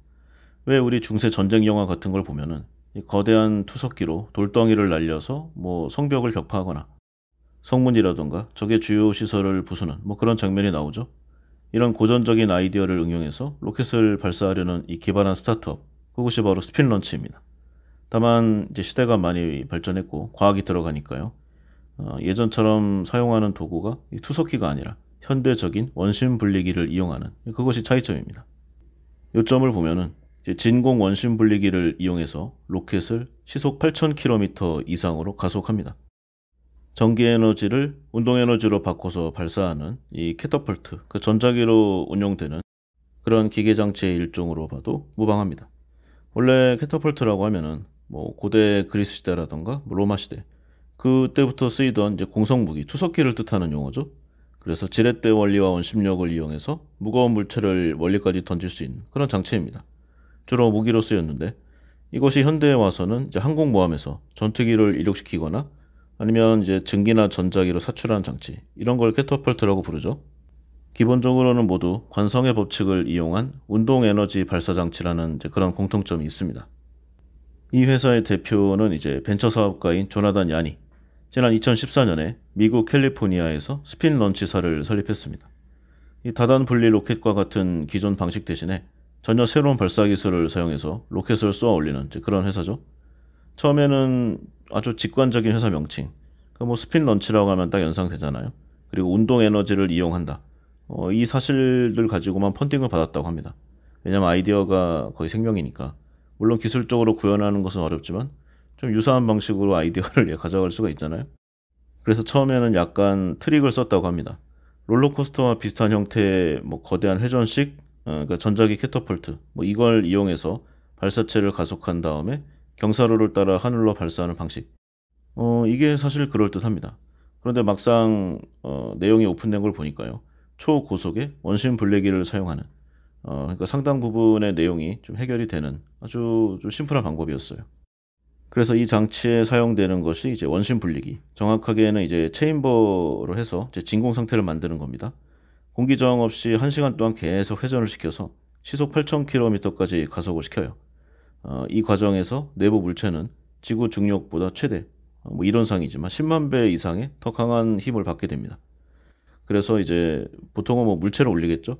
왜 우리 중세 전쟁 영화 같은 걸 보면은 이 거대한 투석기로 돌덩이를 날려서 뭐 성벽을 격파하거나 성문이라던가 적의 주요 시설을 부수는 뭐 그런 장면이 나오죠. 이런 고전적인 아이디어를 응용해서 로켓을 발사하려는 이 기발한 스타트업 그것이 바로 스핀 런치입니다. 다만 이제 시대가 많이 발전했고 과학이 들어가니까요. 어, 예전처럼 사용하는 도구가 투석기가 아니라 현대적인 원심 분리기를 이용하는 그것이 차이점입니다. 요점을 보면은 진공 원심 분리기를 이용해서 로켓을 시속 8,000km 이상으로 가속합니다. 전기 에너지를 운동 에너지로 바꿔서 발사하는 이 캐터펄트, 그 전자기로 운용되는 그런 기계 장치의 일종으로 봐도 무방합니다. 원래 캐터펄트라고 하면은 뭐 고대 그리스 시대라던가 뭐 로마 시대 그때부터 쓰이던 이제 공성 무기, 투석기를 뜻하는 용어죠. 그래서 지렛대 원리와 원심력을 이용해서 무거운 물체를 멀리까지 던질 수 있는 그런 장치입니다. 주로 무기로 쓰였는데 이것이 현대에 와서는 이제 항공모함에서 전투기를 이륙시키거나 아니면 이제 증기나 전자기로 사출하는 장치 이런 걸 캐터펄트라고 부르죠. 기본적으로는 모두 관성의 법칙을 이용한 운동 에너지 발사 장치라는 그런 공통점이 있습니다. 이 회사의 대표는 이제 벤처 사업가인 조나단 야니 지난 2014년에 미국 캘리포니아에서 스핀 런치사를 설립했습니다. 이 다단 분리 로켓과 같은 기존 방식 대신에 전혀 새로운 발사 기술을 사용해서 로켓을 쏘아 올리는 그런 회사죠. 처음에는 아주 직관적인 회사 명칭. 그러니뭐 스핀 런치라고 하면 딱 연상되잖아요. 그리고 운동 에너지를 이용한다. 어, 이 사실들 가지고만 펀딩을 받았다고 합니다. 왜냐하면 아이디어가 거의 생명이니까. 물론 기술적으로 구현하는 것은 어렵지만 좀 유사한 방식으로 아이디어를 예, 가져갈 수가 있잖아요. 그래서 처음에는 약간 트릭을 썼다고 합니다. 롤러코스터와 비슷한 형태의 뭐 거대한 회전식 어, 그러니까 전자기 캐터폴트 뭐 이걸 이용해서 발사체를 가속한 다음에 경사로를 따라 하늘로 발사하는 방식. 어, 이게 사실 그럴듯합니다. 그런데 막상 어, 내용이 오픈된 걸 보니까요. 초고속의 원심 블랙기를 사용하는 어, 그러니까 상당 부분의 내용이 좀 해결이 되는 아주 좀 심플한 방법이었어요. 그래서 이 장치에 사용되는 것이 이제 원심 분리기. 정확하게는 이제 체인버로 해서 진공 상태를 만드는 겁니다. 공기 저항 없이 1시간 동안 계속 회전을 시켜서 시속 8,000km까지 가속을 시켜요. 어, 이 과정에서 내부 물체는 지구 중력보다 최대, 어, 뭐 이론상이지만 10만 배 이상의 더 강한 힘을 받게 됩니다. 그래서 이제 보통은 뭐 물체를 올리겠죠.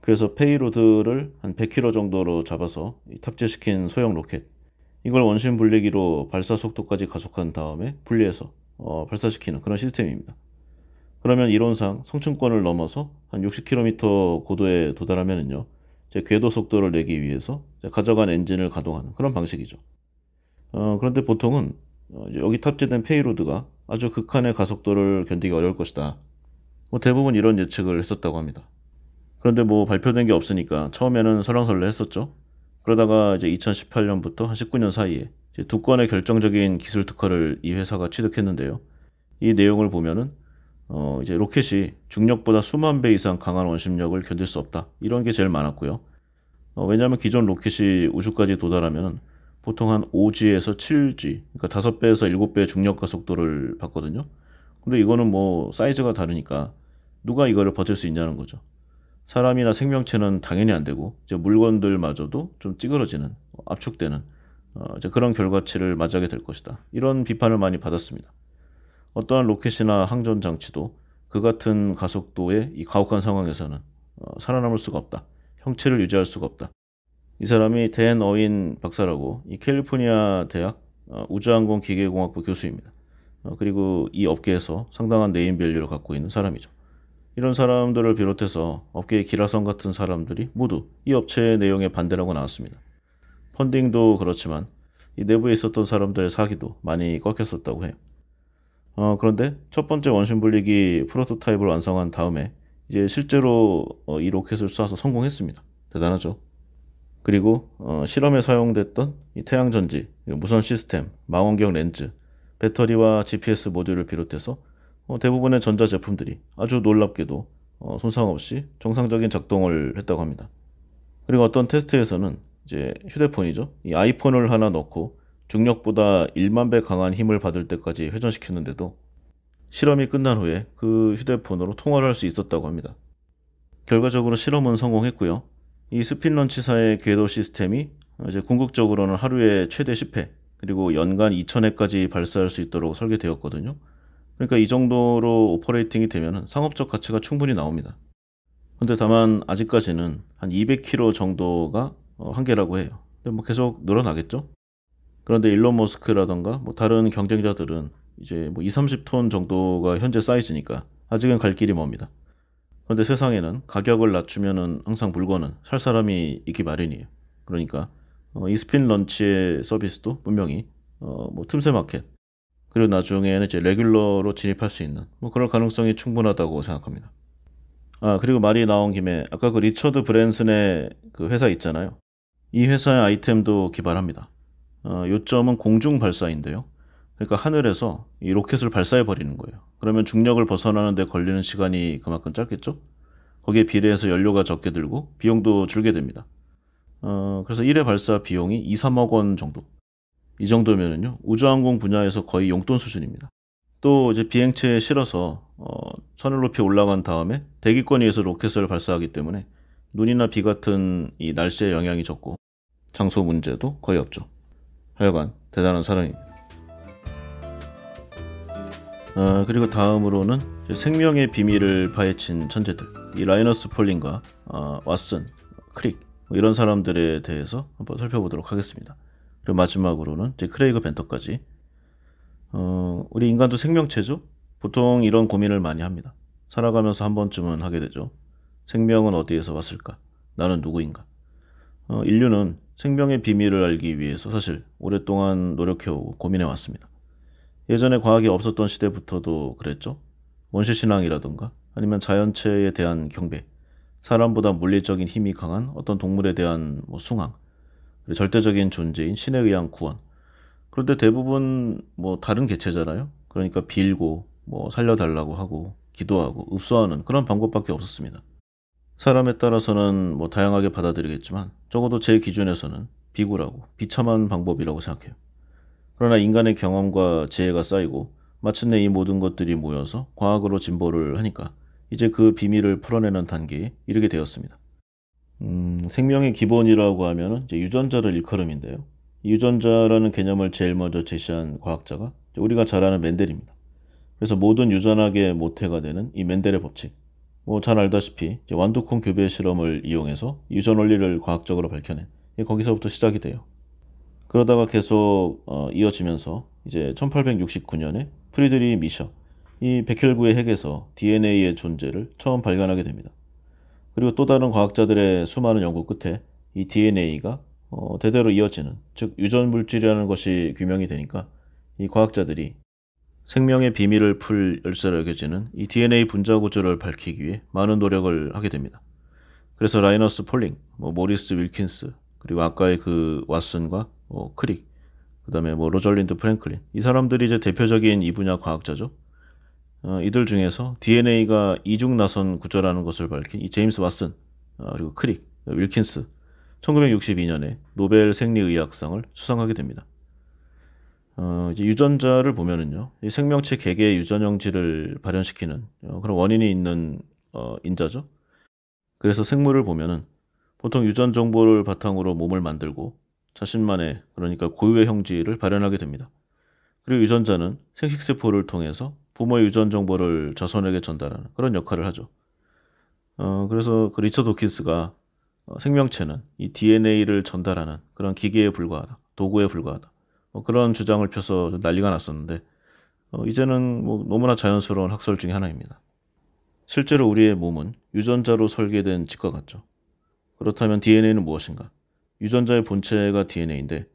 그래서 페이로드를 한 100km 정도로 잡아서 탑재시킨 소형 로켓 이걸 원심 분리기로 발사 속도까지 가속한 다음에 분리해서 어, 발사시키는 그런 시스템입니다. 그러면 이론상 성층권을 넘어서 한 60km 고도에 도달하면은요, 제 궤도 속도를 내기 위해서 가져간 엔진을 가동하는 그런 방식이죠. 어, 그런데 보통은 어, 여기 탑재된 페이로드가 아주 극한의 가속도를 견디기 어려울 것이다. 뭐 대부분 이런 예측을 했었다고 합니다. 그런데 뭐 발표된 게 없으니까 처음에는 설랑설래 했었죠. 그러다가 이제 2018년부터 한 19년 사이에 두 건의 결정적인 기술 특허를 이 회사가 취득했는데요. 이 내용을 보면은 어 이제 로켓이 중력보다 수만 배 이상 강한 원심력을 견딜 수 없다 이런 게 제일 많았고요. 어 왜냐하면 기존 로켓이 우주까지 도달하면 보통 한 5G에서 7G 그러니까 5배에서 일곱 배의 중력 가속도를 받거든요. 근데 이거는 뭐 사이즈가 다르니까 누가 이거를 버틸 수 있냐는 거죠. 사람이나 생명체는 당연히 안 되고 이제 물건들마저도 좀 찌그러지는 압축되는 어, 이제 그런 결과치를 맞이하게 될 것이다. 이런 비판을 많이 받았습니다. 어떠한 로켓이나 항전 장치도 그 같은 가속도의 이 가혹한 상황에서는 어, 살아남을 수가 없다. 형체를 유지할 수가 없다. 이 사람이 댄 어인 박사라고 이 캘리포니아 대학 어, 우주항공기계공학부 교수입니다. 어, 그리고 이 업계에서 상당한 네임 밸류를 갖고 있는 사람이죠. 이런 사람들을 비롯해서 업계의 기라성 같은 사람들이 모두 이 업체의 내용에 반대라고 나왔습니다. 펀딩도 그렇지만 이 내부에 있었던 사람들의 사기도 많이 꺾였었다고 해요. 어, 그런데 첫 번째 원심 분리기 프로토타입을 완성한 다음에 이제 실제로 어, 이 로켓을 쏴서 성공했습니다. 대단하죠. 그리고 어, 실험에 사용됐던 태양전지, 무선 시스템, 망원경 렌즈, 배터리와 GPS 모듈을 비롯해서 어, 대부분의 전자제품들이 아주 놀랍게도 어, 손상 없이 정상적인 작동을 했다고 합니다. 그리고 어떤 테스트에서는 이제 휴대폰이죠. 이 아이폰을 하나 넣고 중력보다 1만 배 강한 힘을 받을 때까지 회전시켰는데도 실험이 끝난 후에 그 휴대폰으로 통화를 할 수 있었다고 합니다. 결과적으로 실험은 성공했고요. 이 스핀런치사의 궤도 시스템이 이제 궁극적으로는 하루에 최대 10회 그리고 연간 2천회까지 발사할 수 있도록 설계되었거든요. 그러니까 이 정도로 오퍼레이팅이 되면 상업적 가치가 충분히 나옵니다. 근데 다만 아직까지는 한 200km 정도가 어, 한계라고 해요. 근데 뭐 계속 늘어나겠죠? 그런데 일론 머스크라던가 뭐 다른 경쟁자들은 이제 뭐 2, 30톤 정도가 현재 사이즈니까 아직은 갈 길이 멉니다. 그런데 세상에는 가격을 낮추면 항상 물건은 살 사람이 있기 마련이에요. 그러니까 어, 이 스핀 런치의 서비스도 분명히 어, 뭐 틈새 마켓 그리고 나중에는 이제 레귤러로 진입할 수 있는 뭐 그럴 가능성이 충분하다고 생각합니다. 아 그리고 말이 나온 김에 아까 그 리처드 브랜슨의 그 회사 있잖아요. 이 회사의 아이템도 개발합니다. 어, 요점은 공중 발사인데요. 그러니까 하늘에서 이 로켓을 발사해 버리는 거예요. 그러면 중력을 벗어나는데 걸리는 시간이 그만큼 짧겠죠? 거기에 비례해서 연료가 적게 들고 비용도 줄게 됩니다. 어, 그래서 1회 발사 비용이 2, 3억 원 정도 이 정도면은요 우주항공 분야에서 거의 용돈 수준입니다. 또 이제 비행체에 실어서 어, 하늘 높이 올라간 다음에 대기권 위에서 로켓을 발사하기 때문에 눈이나 비 같은 이 날씨의 영향이 적고 장소 문제도 거의 없죠. 하여간 대단한 사랑입니다. 아, 어, 그리고 다음으로는 생명의 비밀을 파헤친 천재들 이 라이너스 폴린과 아, 어, 왓슨, 크릭 뭐 이런 사람들에 대해서 한번 살펴보도록 하겠습니다. 그리고 마지막으로는 이제 크레이그 벤터까지. 어, 우리 인간도 생명체죠? 보통 이런 고민을 많이 합니다. 살아가면서 한 번쯤은 하게 되죠. 생명은 어디에서 왔을까? 나는 누구인가? 어, 인류는 생명의 비밀을 알기 위해서 사실 오랫동안 노력해오고 고민해왔습니다. 예전에 과학이 없었던 시대부터도 그랬죠. 원시신앙이라든가 아니면 자연체에 대한 경배, 사람보다 물리적인 힘이 강한 어떤 동물에 대한 뭐 숭앙, 절대적인 존재인 신에 의한 구원. 그런데 대부분 뭐 다른 개체잖아요. 그러니까 빌고 뭐 살려달라고 하고 기도하고 읍소하는 그런 방법밖에 없었습니다. 사람에 따라서는 뭐 다양하게 받아들이겠지만 적어도 제 기준에서는 비굴하고 비참한 방법이라고 생각해요. 그러나 인간의 경험과 지혜가 쌓이고 마침내 이 모든 것들이 모여서 과학으로 진보를 하니까 이제 그 비밀을 풀어내는 단계에 이르게 되었습니다. 음, 생명의 기본이라고 하면 유전자를 일컬음인데요. 유전자라는 개념을 제일 먼저 제시한 과학자가 우리가 잘 아는 맨델입니다. 그래서 모든 유전학의 모태가 되는 이 맨델의 법칙. 뭐 잘 알다시피 완두콩 교배 실험을 이용해서 유전 원리를 과학적으로 밝혀낸 거기서부터 시작이 돼요. 그러다가 계속 어, 이어지면서 이제 1869년에 프리드리 미셔 이 백혈구의 핵에서 DNA의 존재를 처음 발견하게 됩니다. 그리고 또 다른 과학자들의 수많은 연구 끝에 이 DNA가 어, 대대로 이어지는 즉 유전 물질이라는 것이 규명이 되니까 이 과학자들이 생명의 비밀을 풀 열쇠로 여겨지는 이 DNA 분자 구조를 밝히기 위해 많은 노력을 하게 됩니다. 그래서 라이너스 폴링, 뭐 모리스 윌킨스, 그리고 아까의 그 왓슨과 뭐 크릭, 그다음에 뭐 로절린드 프랭클린 이 사람들이 이제 대표적인 이 분야 과학자죠. 어, 이들 중에서 DNA가 이중 나선 구조라는 것을 밝힌 이 제임스 왓슨 어, 그리고 크릭, 윌킨스 1962년에 노벨 생리의학상을 수상하게 됩니다. 어, 이제 유전자를 보면은요, 이 생명체 개개의 유전형 질을 발현시키는 어, 그런 원인이 있는 어, 인자죠. 그래서 생물을 보면은 보통 유전 정보를 바탕으로 몸을 만들고 자신만의 그러니까 고유의 형질을 발현하게 됩니다. 그리고 유전자는 생식세포를 통해서 부모의 유전 정보를 자손에게 전달하는 그런 역할을 하죠. 어, 그래서 그 리처 도킨스가 어, 생명체는 이 DNA를 전달하는 그런 기계에 불과하다, 도구에 불과하다. 뭐 그런 주장을 펴서 난리가 났었는데 어, 이제는 뭐 너무나 자연스러운 학설 중의 하나입니다. 실제로 우리의 몸은 유전자로 설계된 집과 같죠. 그렇다면 DNA는 무엇인가? 유전자의 본체가 DNA인데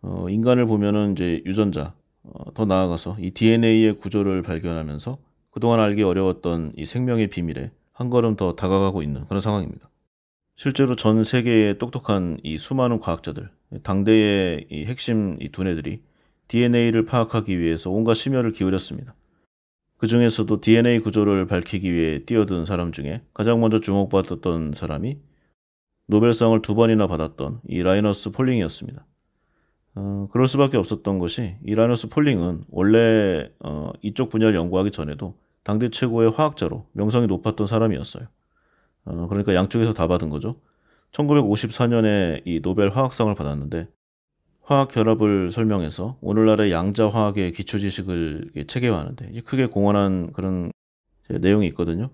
어, 인간을 보면은 이제 유전자 어, 더 나아가서 이 DNA의 구조를 발견하면서 그동안 알기 어려웠던 이 생명의 비밀에 한 걸음 더 다가가고 있는 그런 상황입니다. 실제로 전 세계의 똑똑한 이 수많은 과학자들, 당대의 이 핵심 이 두뇌들이 DNA를 파악하기 위해서 온갖 심혈을 기울였습니다. 그 중에서도 DNA 구조를 밝히기 위해 뛰어든 사람 중에 가장 먼저 주목받았던 사람이 노벨상을 두 번이나 받았던 이 라이너스 폴링이었습니다. 어, 그럴 수밖에 없었던 것이 이라노스 폴링은 원래 어, 이쪽 분야를 연구하기 전에도 당대 최고의 화학자로 명성이 높았던 사람이었어요. 어, 그러니까 양쪽에서 다 받은 거죠. 1954년에 이 노벨 화학상을 받았는데 화학 결합을 설명해서 오늘날의 양자 화학의 기초 지식을 체계화하는데 크게 공헌한 그런 내용이 있거든요.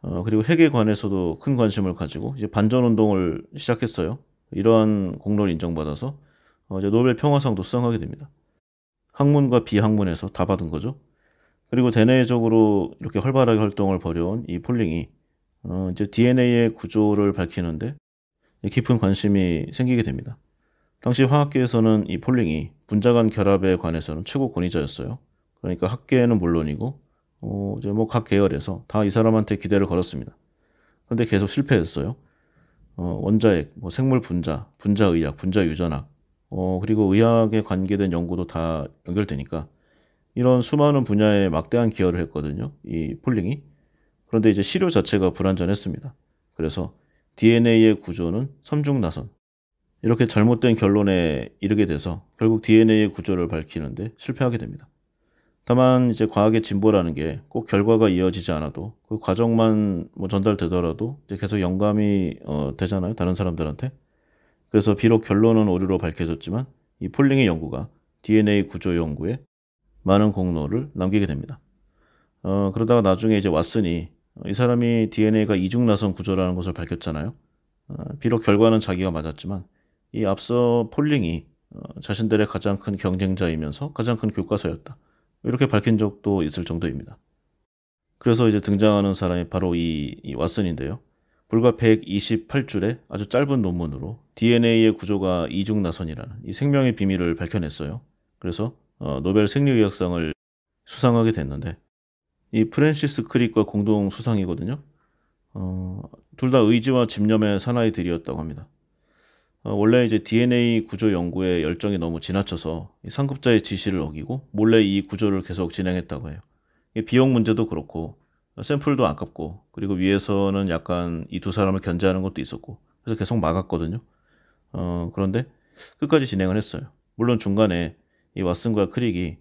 어, 그리고 핵에 관해서도 큰 관심을 가지고 이제 반전 운동을 시작했어요. 이러한 공로를 인정받아서 어, 노벨 평화상도 수상하게 됩니다. 학문과 비학문에서 다 받은 거죠. 그리고 대내적으로 이렇게 활발하게 활동을 벌여온 이 폴링이 어, 이제 DNA의 구조를 밝히는데 깊은 관심이 생기게 됩니다. 당시 화학계에서는 이 폴링이 분자 간 결합에 관해서는 최고 권위자였어요. 그러니까 학계에는 물론이고 어, 이제 뭐 각 계열에서 다 이 사람한테 기대를 걸었습니다. 그런데 계속 실패했어요. 어, 원자핵, 뭐 생물 분자, 분자 의학, 분자 유전학 어, 그리고 의학에 관계된 연구도 다 연결되니까 이런 수많은 분야에 막대한 기여를 했거든요. 이 폴링이. 그런데 이제 시료 자체가 불완전했습니다. 그래서 DNA의 구조는 섬중나선. 이렇게 잘못된 결론에 이르게 돼서 결국 DNA의 구조를 밝히는데 실패하게 됩니다. 다만 이제 과학의 진보라는 게 꼭 결과가 이어지지 않아도 그 과정만 뭐 전달되더라도 이제 계속 영감이 어, 되잖아요. 다른 사람들한테. 그래서 비록 결론은 오류로 밝혀졌지만 이 폴링의 연구가 DNA 구조 연구에 많은 공로를 남기게 됩니다. 어, 그러다가 나중에 이제 왓슨이 이 사람이 DNA가 이중나선 구조라는 것을 밝혔잖아요. 어, 비록 결과는 자기가 맞았지만 이 앞서 폴링이 어, 자신들의 가장 큰 경쟁자이면서 가장 큰 교과서였다. 이렇게 밝힌 적도 있을 정도입니다. 그래서 이제 등장하는 사람이 바로 이, 이 왓슨인데요. 불과 128줄의 아주 짧은 논문으로 DNA의 구조가 이중나선이라는 이 생명의 비밀을 밝혀냈어요. 그래서 어, 노벨 생리의학상을 수상하게 됐는데 이 프랜시스 크릭과 공동 수상이거든요. 어, 둘다 의지와 집념의 사나이들이었다고 합니다. 어, 원래 이제 DNA 구조 연구에 열정이 너무 지나쳐서 상급자의 지시를 어기고 몰래 이 구조를 계속 진행했다고 해요. 비용 문제도 그렇고 샘플도 아깝고 그리고 위에서는 약간 이 두 사람을 견제하는 것도 있었고 그래서 계속 막았거든요. 어, 그런데 끝까지 진행을 했어요. 물론 중간에 이 왓슨과 크릭이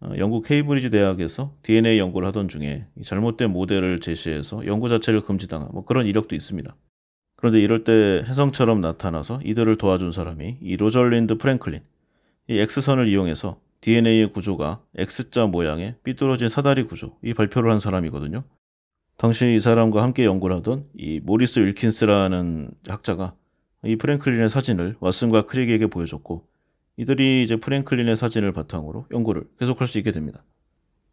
어, 영국 케이브리지 대학에서 DNA 연구를 하던 중에 잘못된 모델을 제시해서 연구 자체를 금지당한 뭐 그런 이력도 있습니다. 그런데 이럴 때 혜성처럼 나타나서 이들을 도와준 사람이 이 로절린드 프랭클린, 이 X선을 이용해서 d n a 구조가 X자 모양의 삐뚤어진 사다리 구조 이 발표를 한 사람이거든요. 당시 이 사람과 함께 연구를 하던 이 모리스 윌킨스라는 학자가 이 프랭클린의 사진을 왓슨과 크릭에게 보여줬고 이들이 이제 프랭클린의 사진을 바탕으로 연구를 계속할 수 있게 됩니다.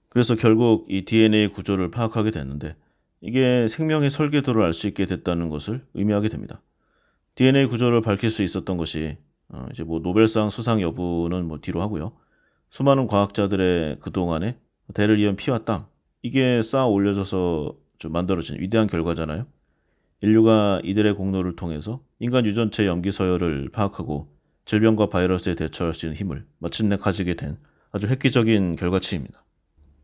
그래서 결국 이 DNA 구조를 파악하게 됐는데 이게 생명의 설계도를 알 수 있게 됐다는 것을 의미하게 됩니다. DNA 구조를 밝힐 수 있었던 것이 어, 이제 뭐 노벨상 수상 여부는 뭐 뒤로 하고요. 수많은 과학자들의 그동안에 대를 이은 피와 땀 이게 쌓아 올려져서 만들어진 위대한 결과잖아요. 인류가 이들의 공로를 통해서 인간 유전체 염기 서열을 파악하고 질병과 바이러스에 대처할 수 있는 힘을 마침내 가지게 된 아주 획기적인 결과치입니다.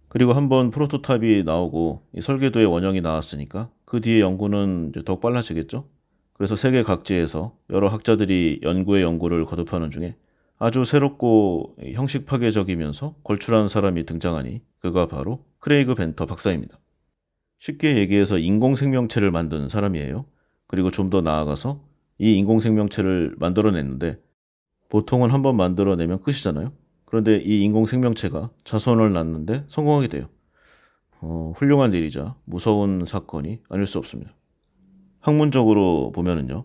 그리고 한번 프로토타입이 나오고 설계도의 원형이 나왔으니까 그 뒤에 연구는 더욱 빨라지겠죠? 그래서 세계 각지에서 여러 학자들이 연구의 연구를 거듭하는 중에 아주 새롭고 형식 파괴적이면서 걸출한 사람이 등장하니 그가 바로 크레이그 벤터 박사입니다. 쉽게 얘기해서 인공생명체를 만든 사람이에요. 그리고 좀 더 나아가서 이 인공생명체를 만들어냈는데 보통은 한번 만들어내면 끝이잖아요. 그런데 이 인공생명체가 자손을 낳는데 성공하게 돼요. 어, 훌륭한 일이자 무서운 사건이 아닐 수 없습니다. 학문적으로 보면은요.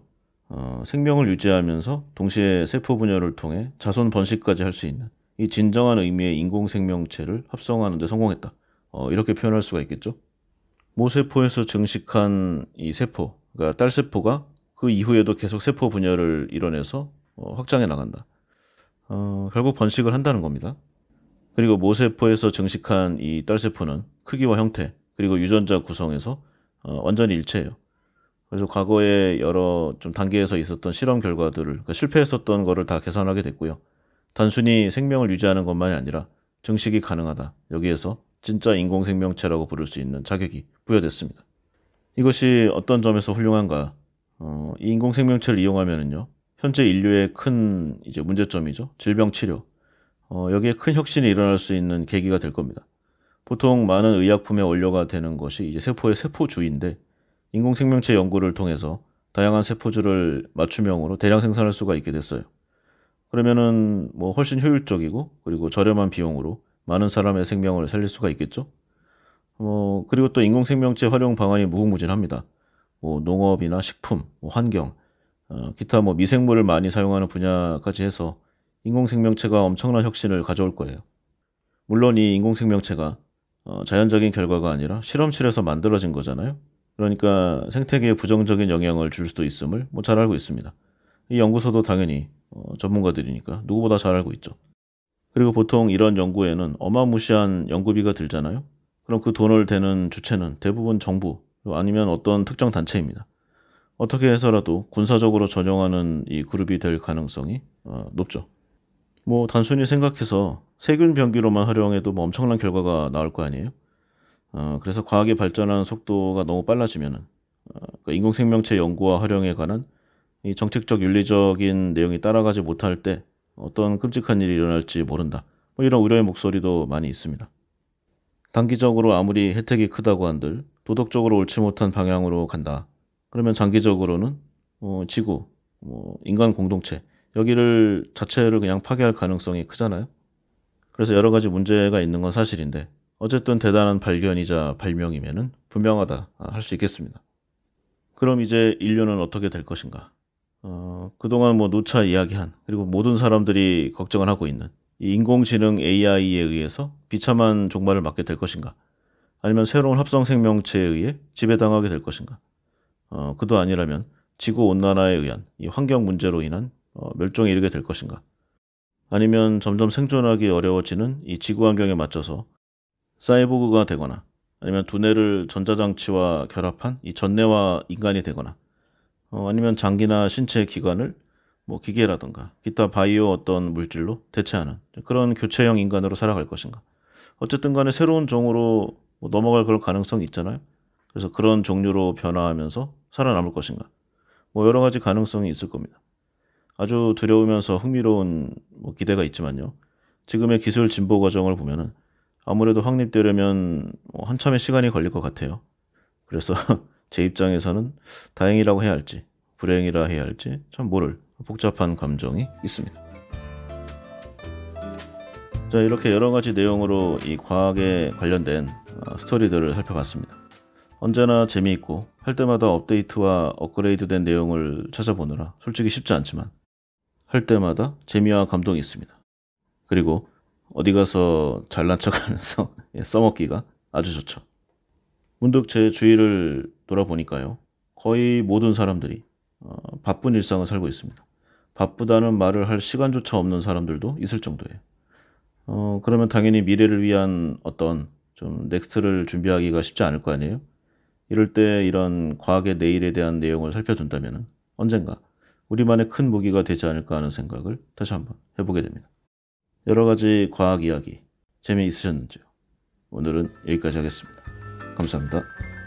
어, 생명을 유지하면서 동시에 세포 분열을 통해 자손 번식까지 할 수 있는 이 진정한 의미의 인공 생명체를 합성하는 데 성공했다. 어, 이렇게 표현할 수가 있겠죠. 모세포에서 증식한 이 세포, 그러니까 딸 세포가 그 이후에도 계속 세포 분열을 이뤄내서 어, 확장해 나간다. 어, 결국 번식을 한다는 겁니다. 그리고 모세포에서 증식한 이 딸 세포는 크기와 형태 그리고 유전자 구성에서 어, 완전히 일체예요. 그래서 과거에 여러 좀 단계에서 있었던 실험 결과들을 그러니까 실패했었던 거를 다 계산하게 됐고요. 단순히 생명을 유지하는 것만이 아니라 증식이 가능하다. 여기에서 진짜 인공 생명체라고 부를 수 있는 자격이 부여됐습니다. 이것이 어떤 점에서 훌륭한가? 어, 이 인공 생명체를 이용하면은요. 현재 인류의 큰 이제 문제점이죠. 질병 치료. 어, 여기에 큰 혁신이 일어날 수 있는 계기가 될 겁니다. 보통 많은 의약품의 원료가 되는 것이 이제 세포의 세포주인데 인공생명체 연구를 통해서 다양한 세포질을 맞춤형으로 대량 생산할 수가 있게 됐어요. 그러면은 뭐 훨씬 효율적이고 그리고 저렴한 비용으로 많은 사람의 생명을 살릴 수가 있겠죠. 뭐 그리고 또 인공생명체 활용 방안이 무궁무진합니다. 뭐 농업이나 식품, 뭐 환경, 어, 기타 뭐 미생물을 많이 사용하는 분야까지 해서 인공생명체가 엄청난 혁신을 가져올 거예요. 물론 이 인공생명체가 어, 자연적인 결과가 아니라 실험실에서 만들어진 거잖아요. 그러니까 생태계에 부정적인 영향을 줄 수도 있음을 뭐잘 알고 있습니다. 이 연구소도 당연히 어, 전문가들이니까 누구보다 잘 알고 있죠. 그리고 보통 이런 연구에는 어마무시한 연구비가 들잖아요. 그럼 그 돈을 대는 주체는 대부분 정부 아니면 어떤 특정 단체입니다. 어떻게 해서라도 군사적으로 전용하는 이 그룹이 될 가능성이 어, 높죠. 뭐 단순히 생각해서 세균 변기로만 활용해도 뭐 엄청난 결과가 나올 거 아니에요? 어, 그래서 과학이 발전하는 속도가 너무 빨라지면은 어, 그러니까 인공생명체 연구와 활용에 관한 이 정책적 윤리적인 내용이 따라가지 못할 때 어떤 끔찍한 일이 일어날지 모른다. 뭐 이런 우려의 목소리도 많이 있습니다. 단기적으로 아무리 혜택이 크다고 한들 도덕적으로 옳지 못한 방향으로 간다. 그러면 장기적으로는 어, 지구, 뭐 인간 공동체 여기를 자체를 그냥 파괴할 가능성이 크잖아요. 그래서 여러 가지 문제가 있는 건 사실인데 어쨌든 대단한 발견이자 발명이면은 분명하다 아, 할수 있겠습니다. 그럼 이제 인류는 어떻게 될 것인가? 어, 그동안 뭐 누차 이야기한 그리고 모든 사람들이 걱정을 하고 있는 이 인공지능 AI에 의해서 비참한 종말을 맞게 될 것인가? 아니면 새로운 합성 생명체에 의해 지배당하게 될 것인가? 어, 그도 아니라면 지구 온난화에 의한 이 환경 문제로 인한 어, 멸종에 이르게 될 것인가? 아니면 점점 생존하기 어려워지는 이 지구 환경에 맞춰서 사이보그가 되거나 아니면 두뇌를 전자장치와 결합한 이 전뇌와 인간이 되거나 어, 아니면 장기나 신체 기관을 뭐 기계라든가 기타 바이오 어떤 물질로 대체하는 그런 교체형 인간으로 살아갈 것인가 어쨌든 간에 새로운 종으로 뭐 넘어갈 그런 가능성이 있잖아요 그래서 그런 종류로 변화하면서 살아남을 것인가 뭐 여러 가지 가능성이 있을 겁니다 아주 두려우면서 흥미로운 뭐 기대가 있지만요 지금의 기술 진보 과정을 보면은 아무래도 확립되려면 뭐 한참의 시간이 걸릴 것 같아요. 그래서 제 입장에서는 다행이라고 해야 할지 불행이라 해야 할지 참 모를 복잡한 감정이 있습니다. 자 이렇게 여러 가지 내용으로 이 과학에 관련된 아, 스토리들을 살펴봤습니다. 언제나 재미있고 할 때마다 업데이트와 업그레이드된 내용을 찾아보느라 솔직히 쉽지 않지만 할 때마다 재미와 감동이 있습니다. 그리고 어디 가서 잘난 척하면서 써먹기가 아주 좋죠. 문득 제 주위를 돌아보니까요. 거의 모든 사람들이 어, 바쁜 일상을 살고 있습니다. 바쁘다는 말을 할 시간조차 없는 사람들도 있을 정도예요. 어, 그러면 당연히 미래를 위한 어떤 좀 넥스트를 준비하기가 쉽지 않을 거 아니에요? 이럴 때 이런 과학의 내일에 대한 내용을 살펴준다면 언젠가 우리만의 큰 무기가 되지 않을까 하는 생각을 다시 한번 해보게 됩니다. 여러 가지 과학 이야기 재미있으셨는지요? 오늘은 여기까지 하겠습니다. 감사합니다.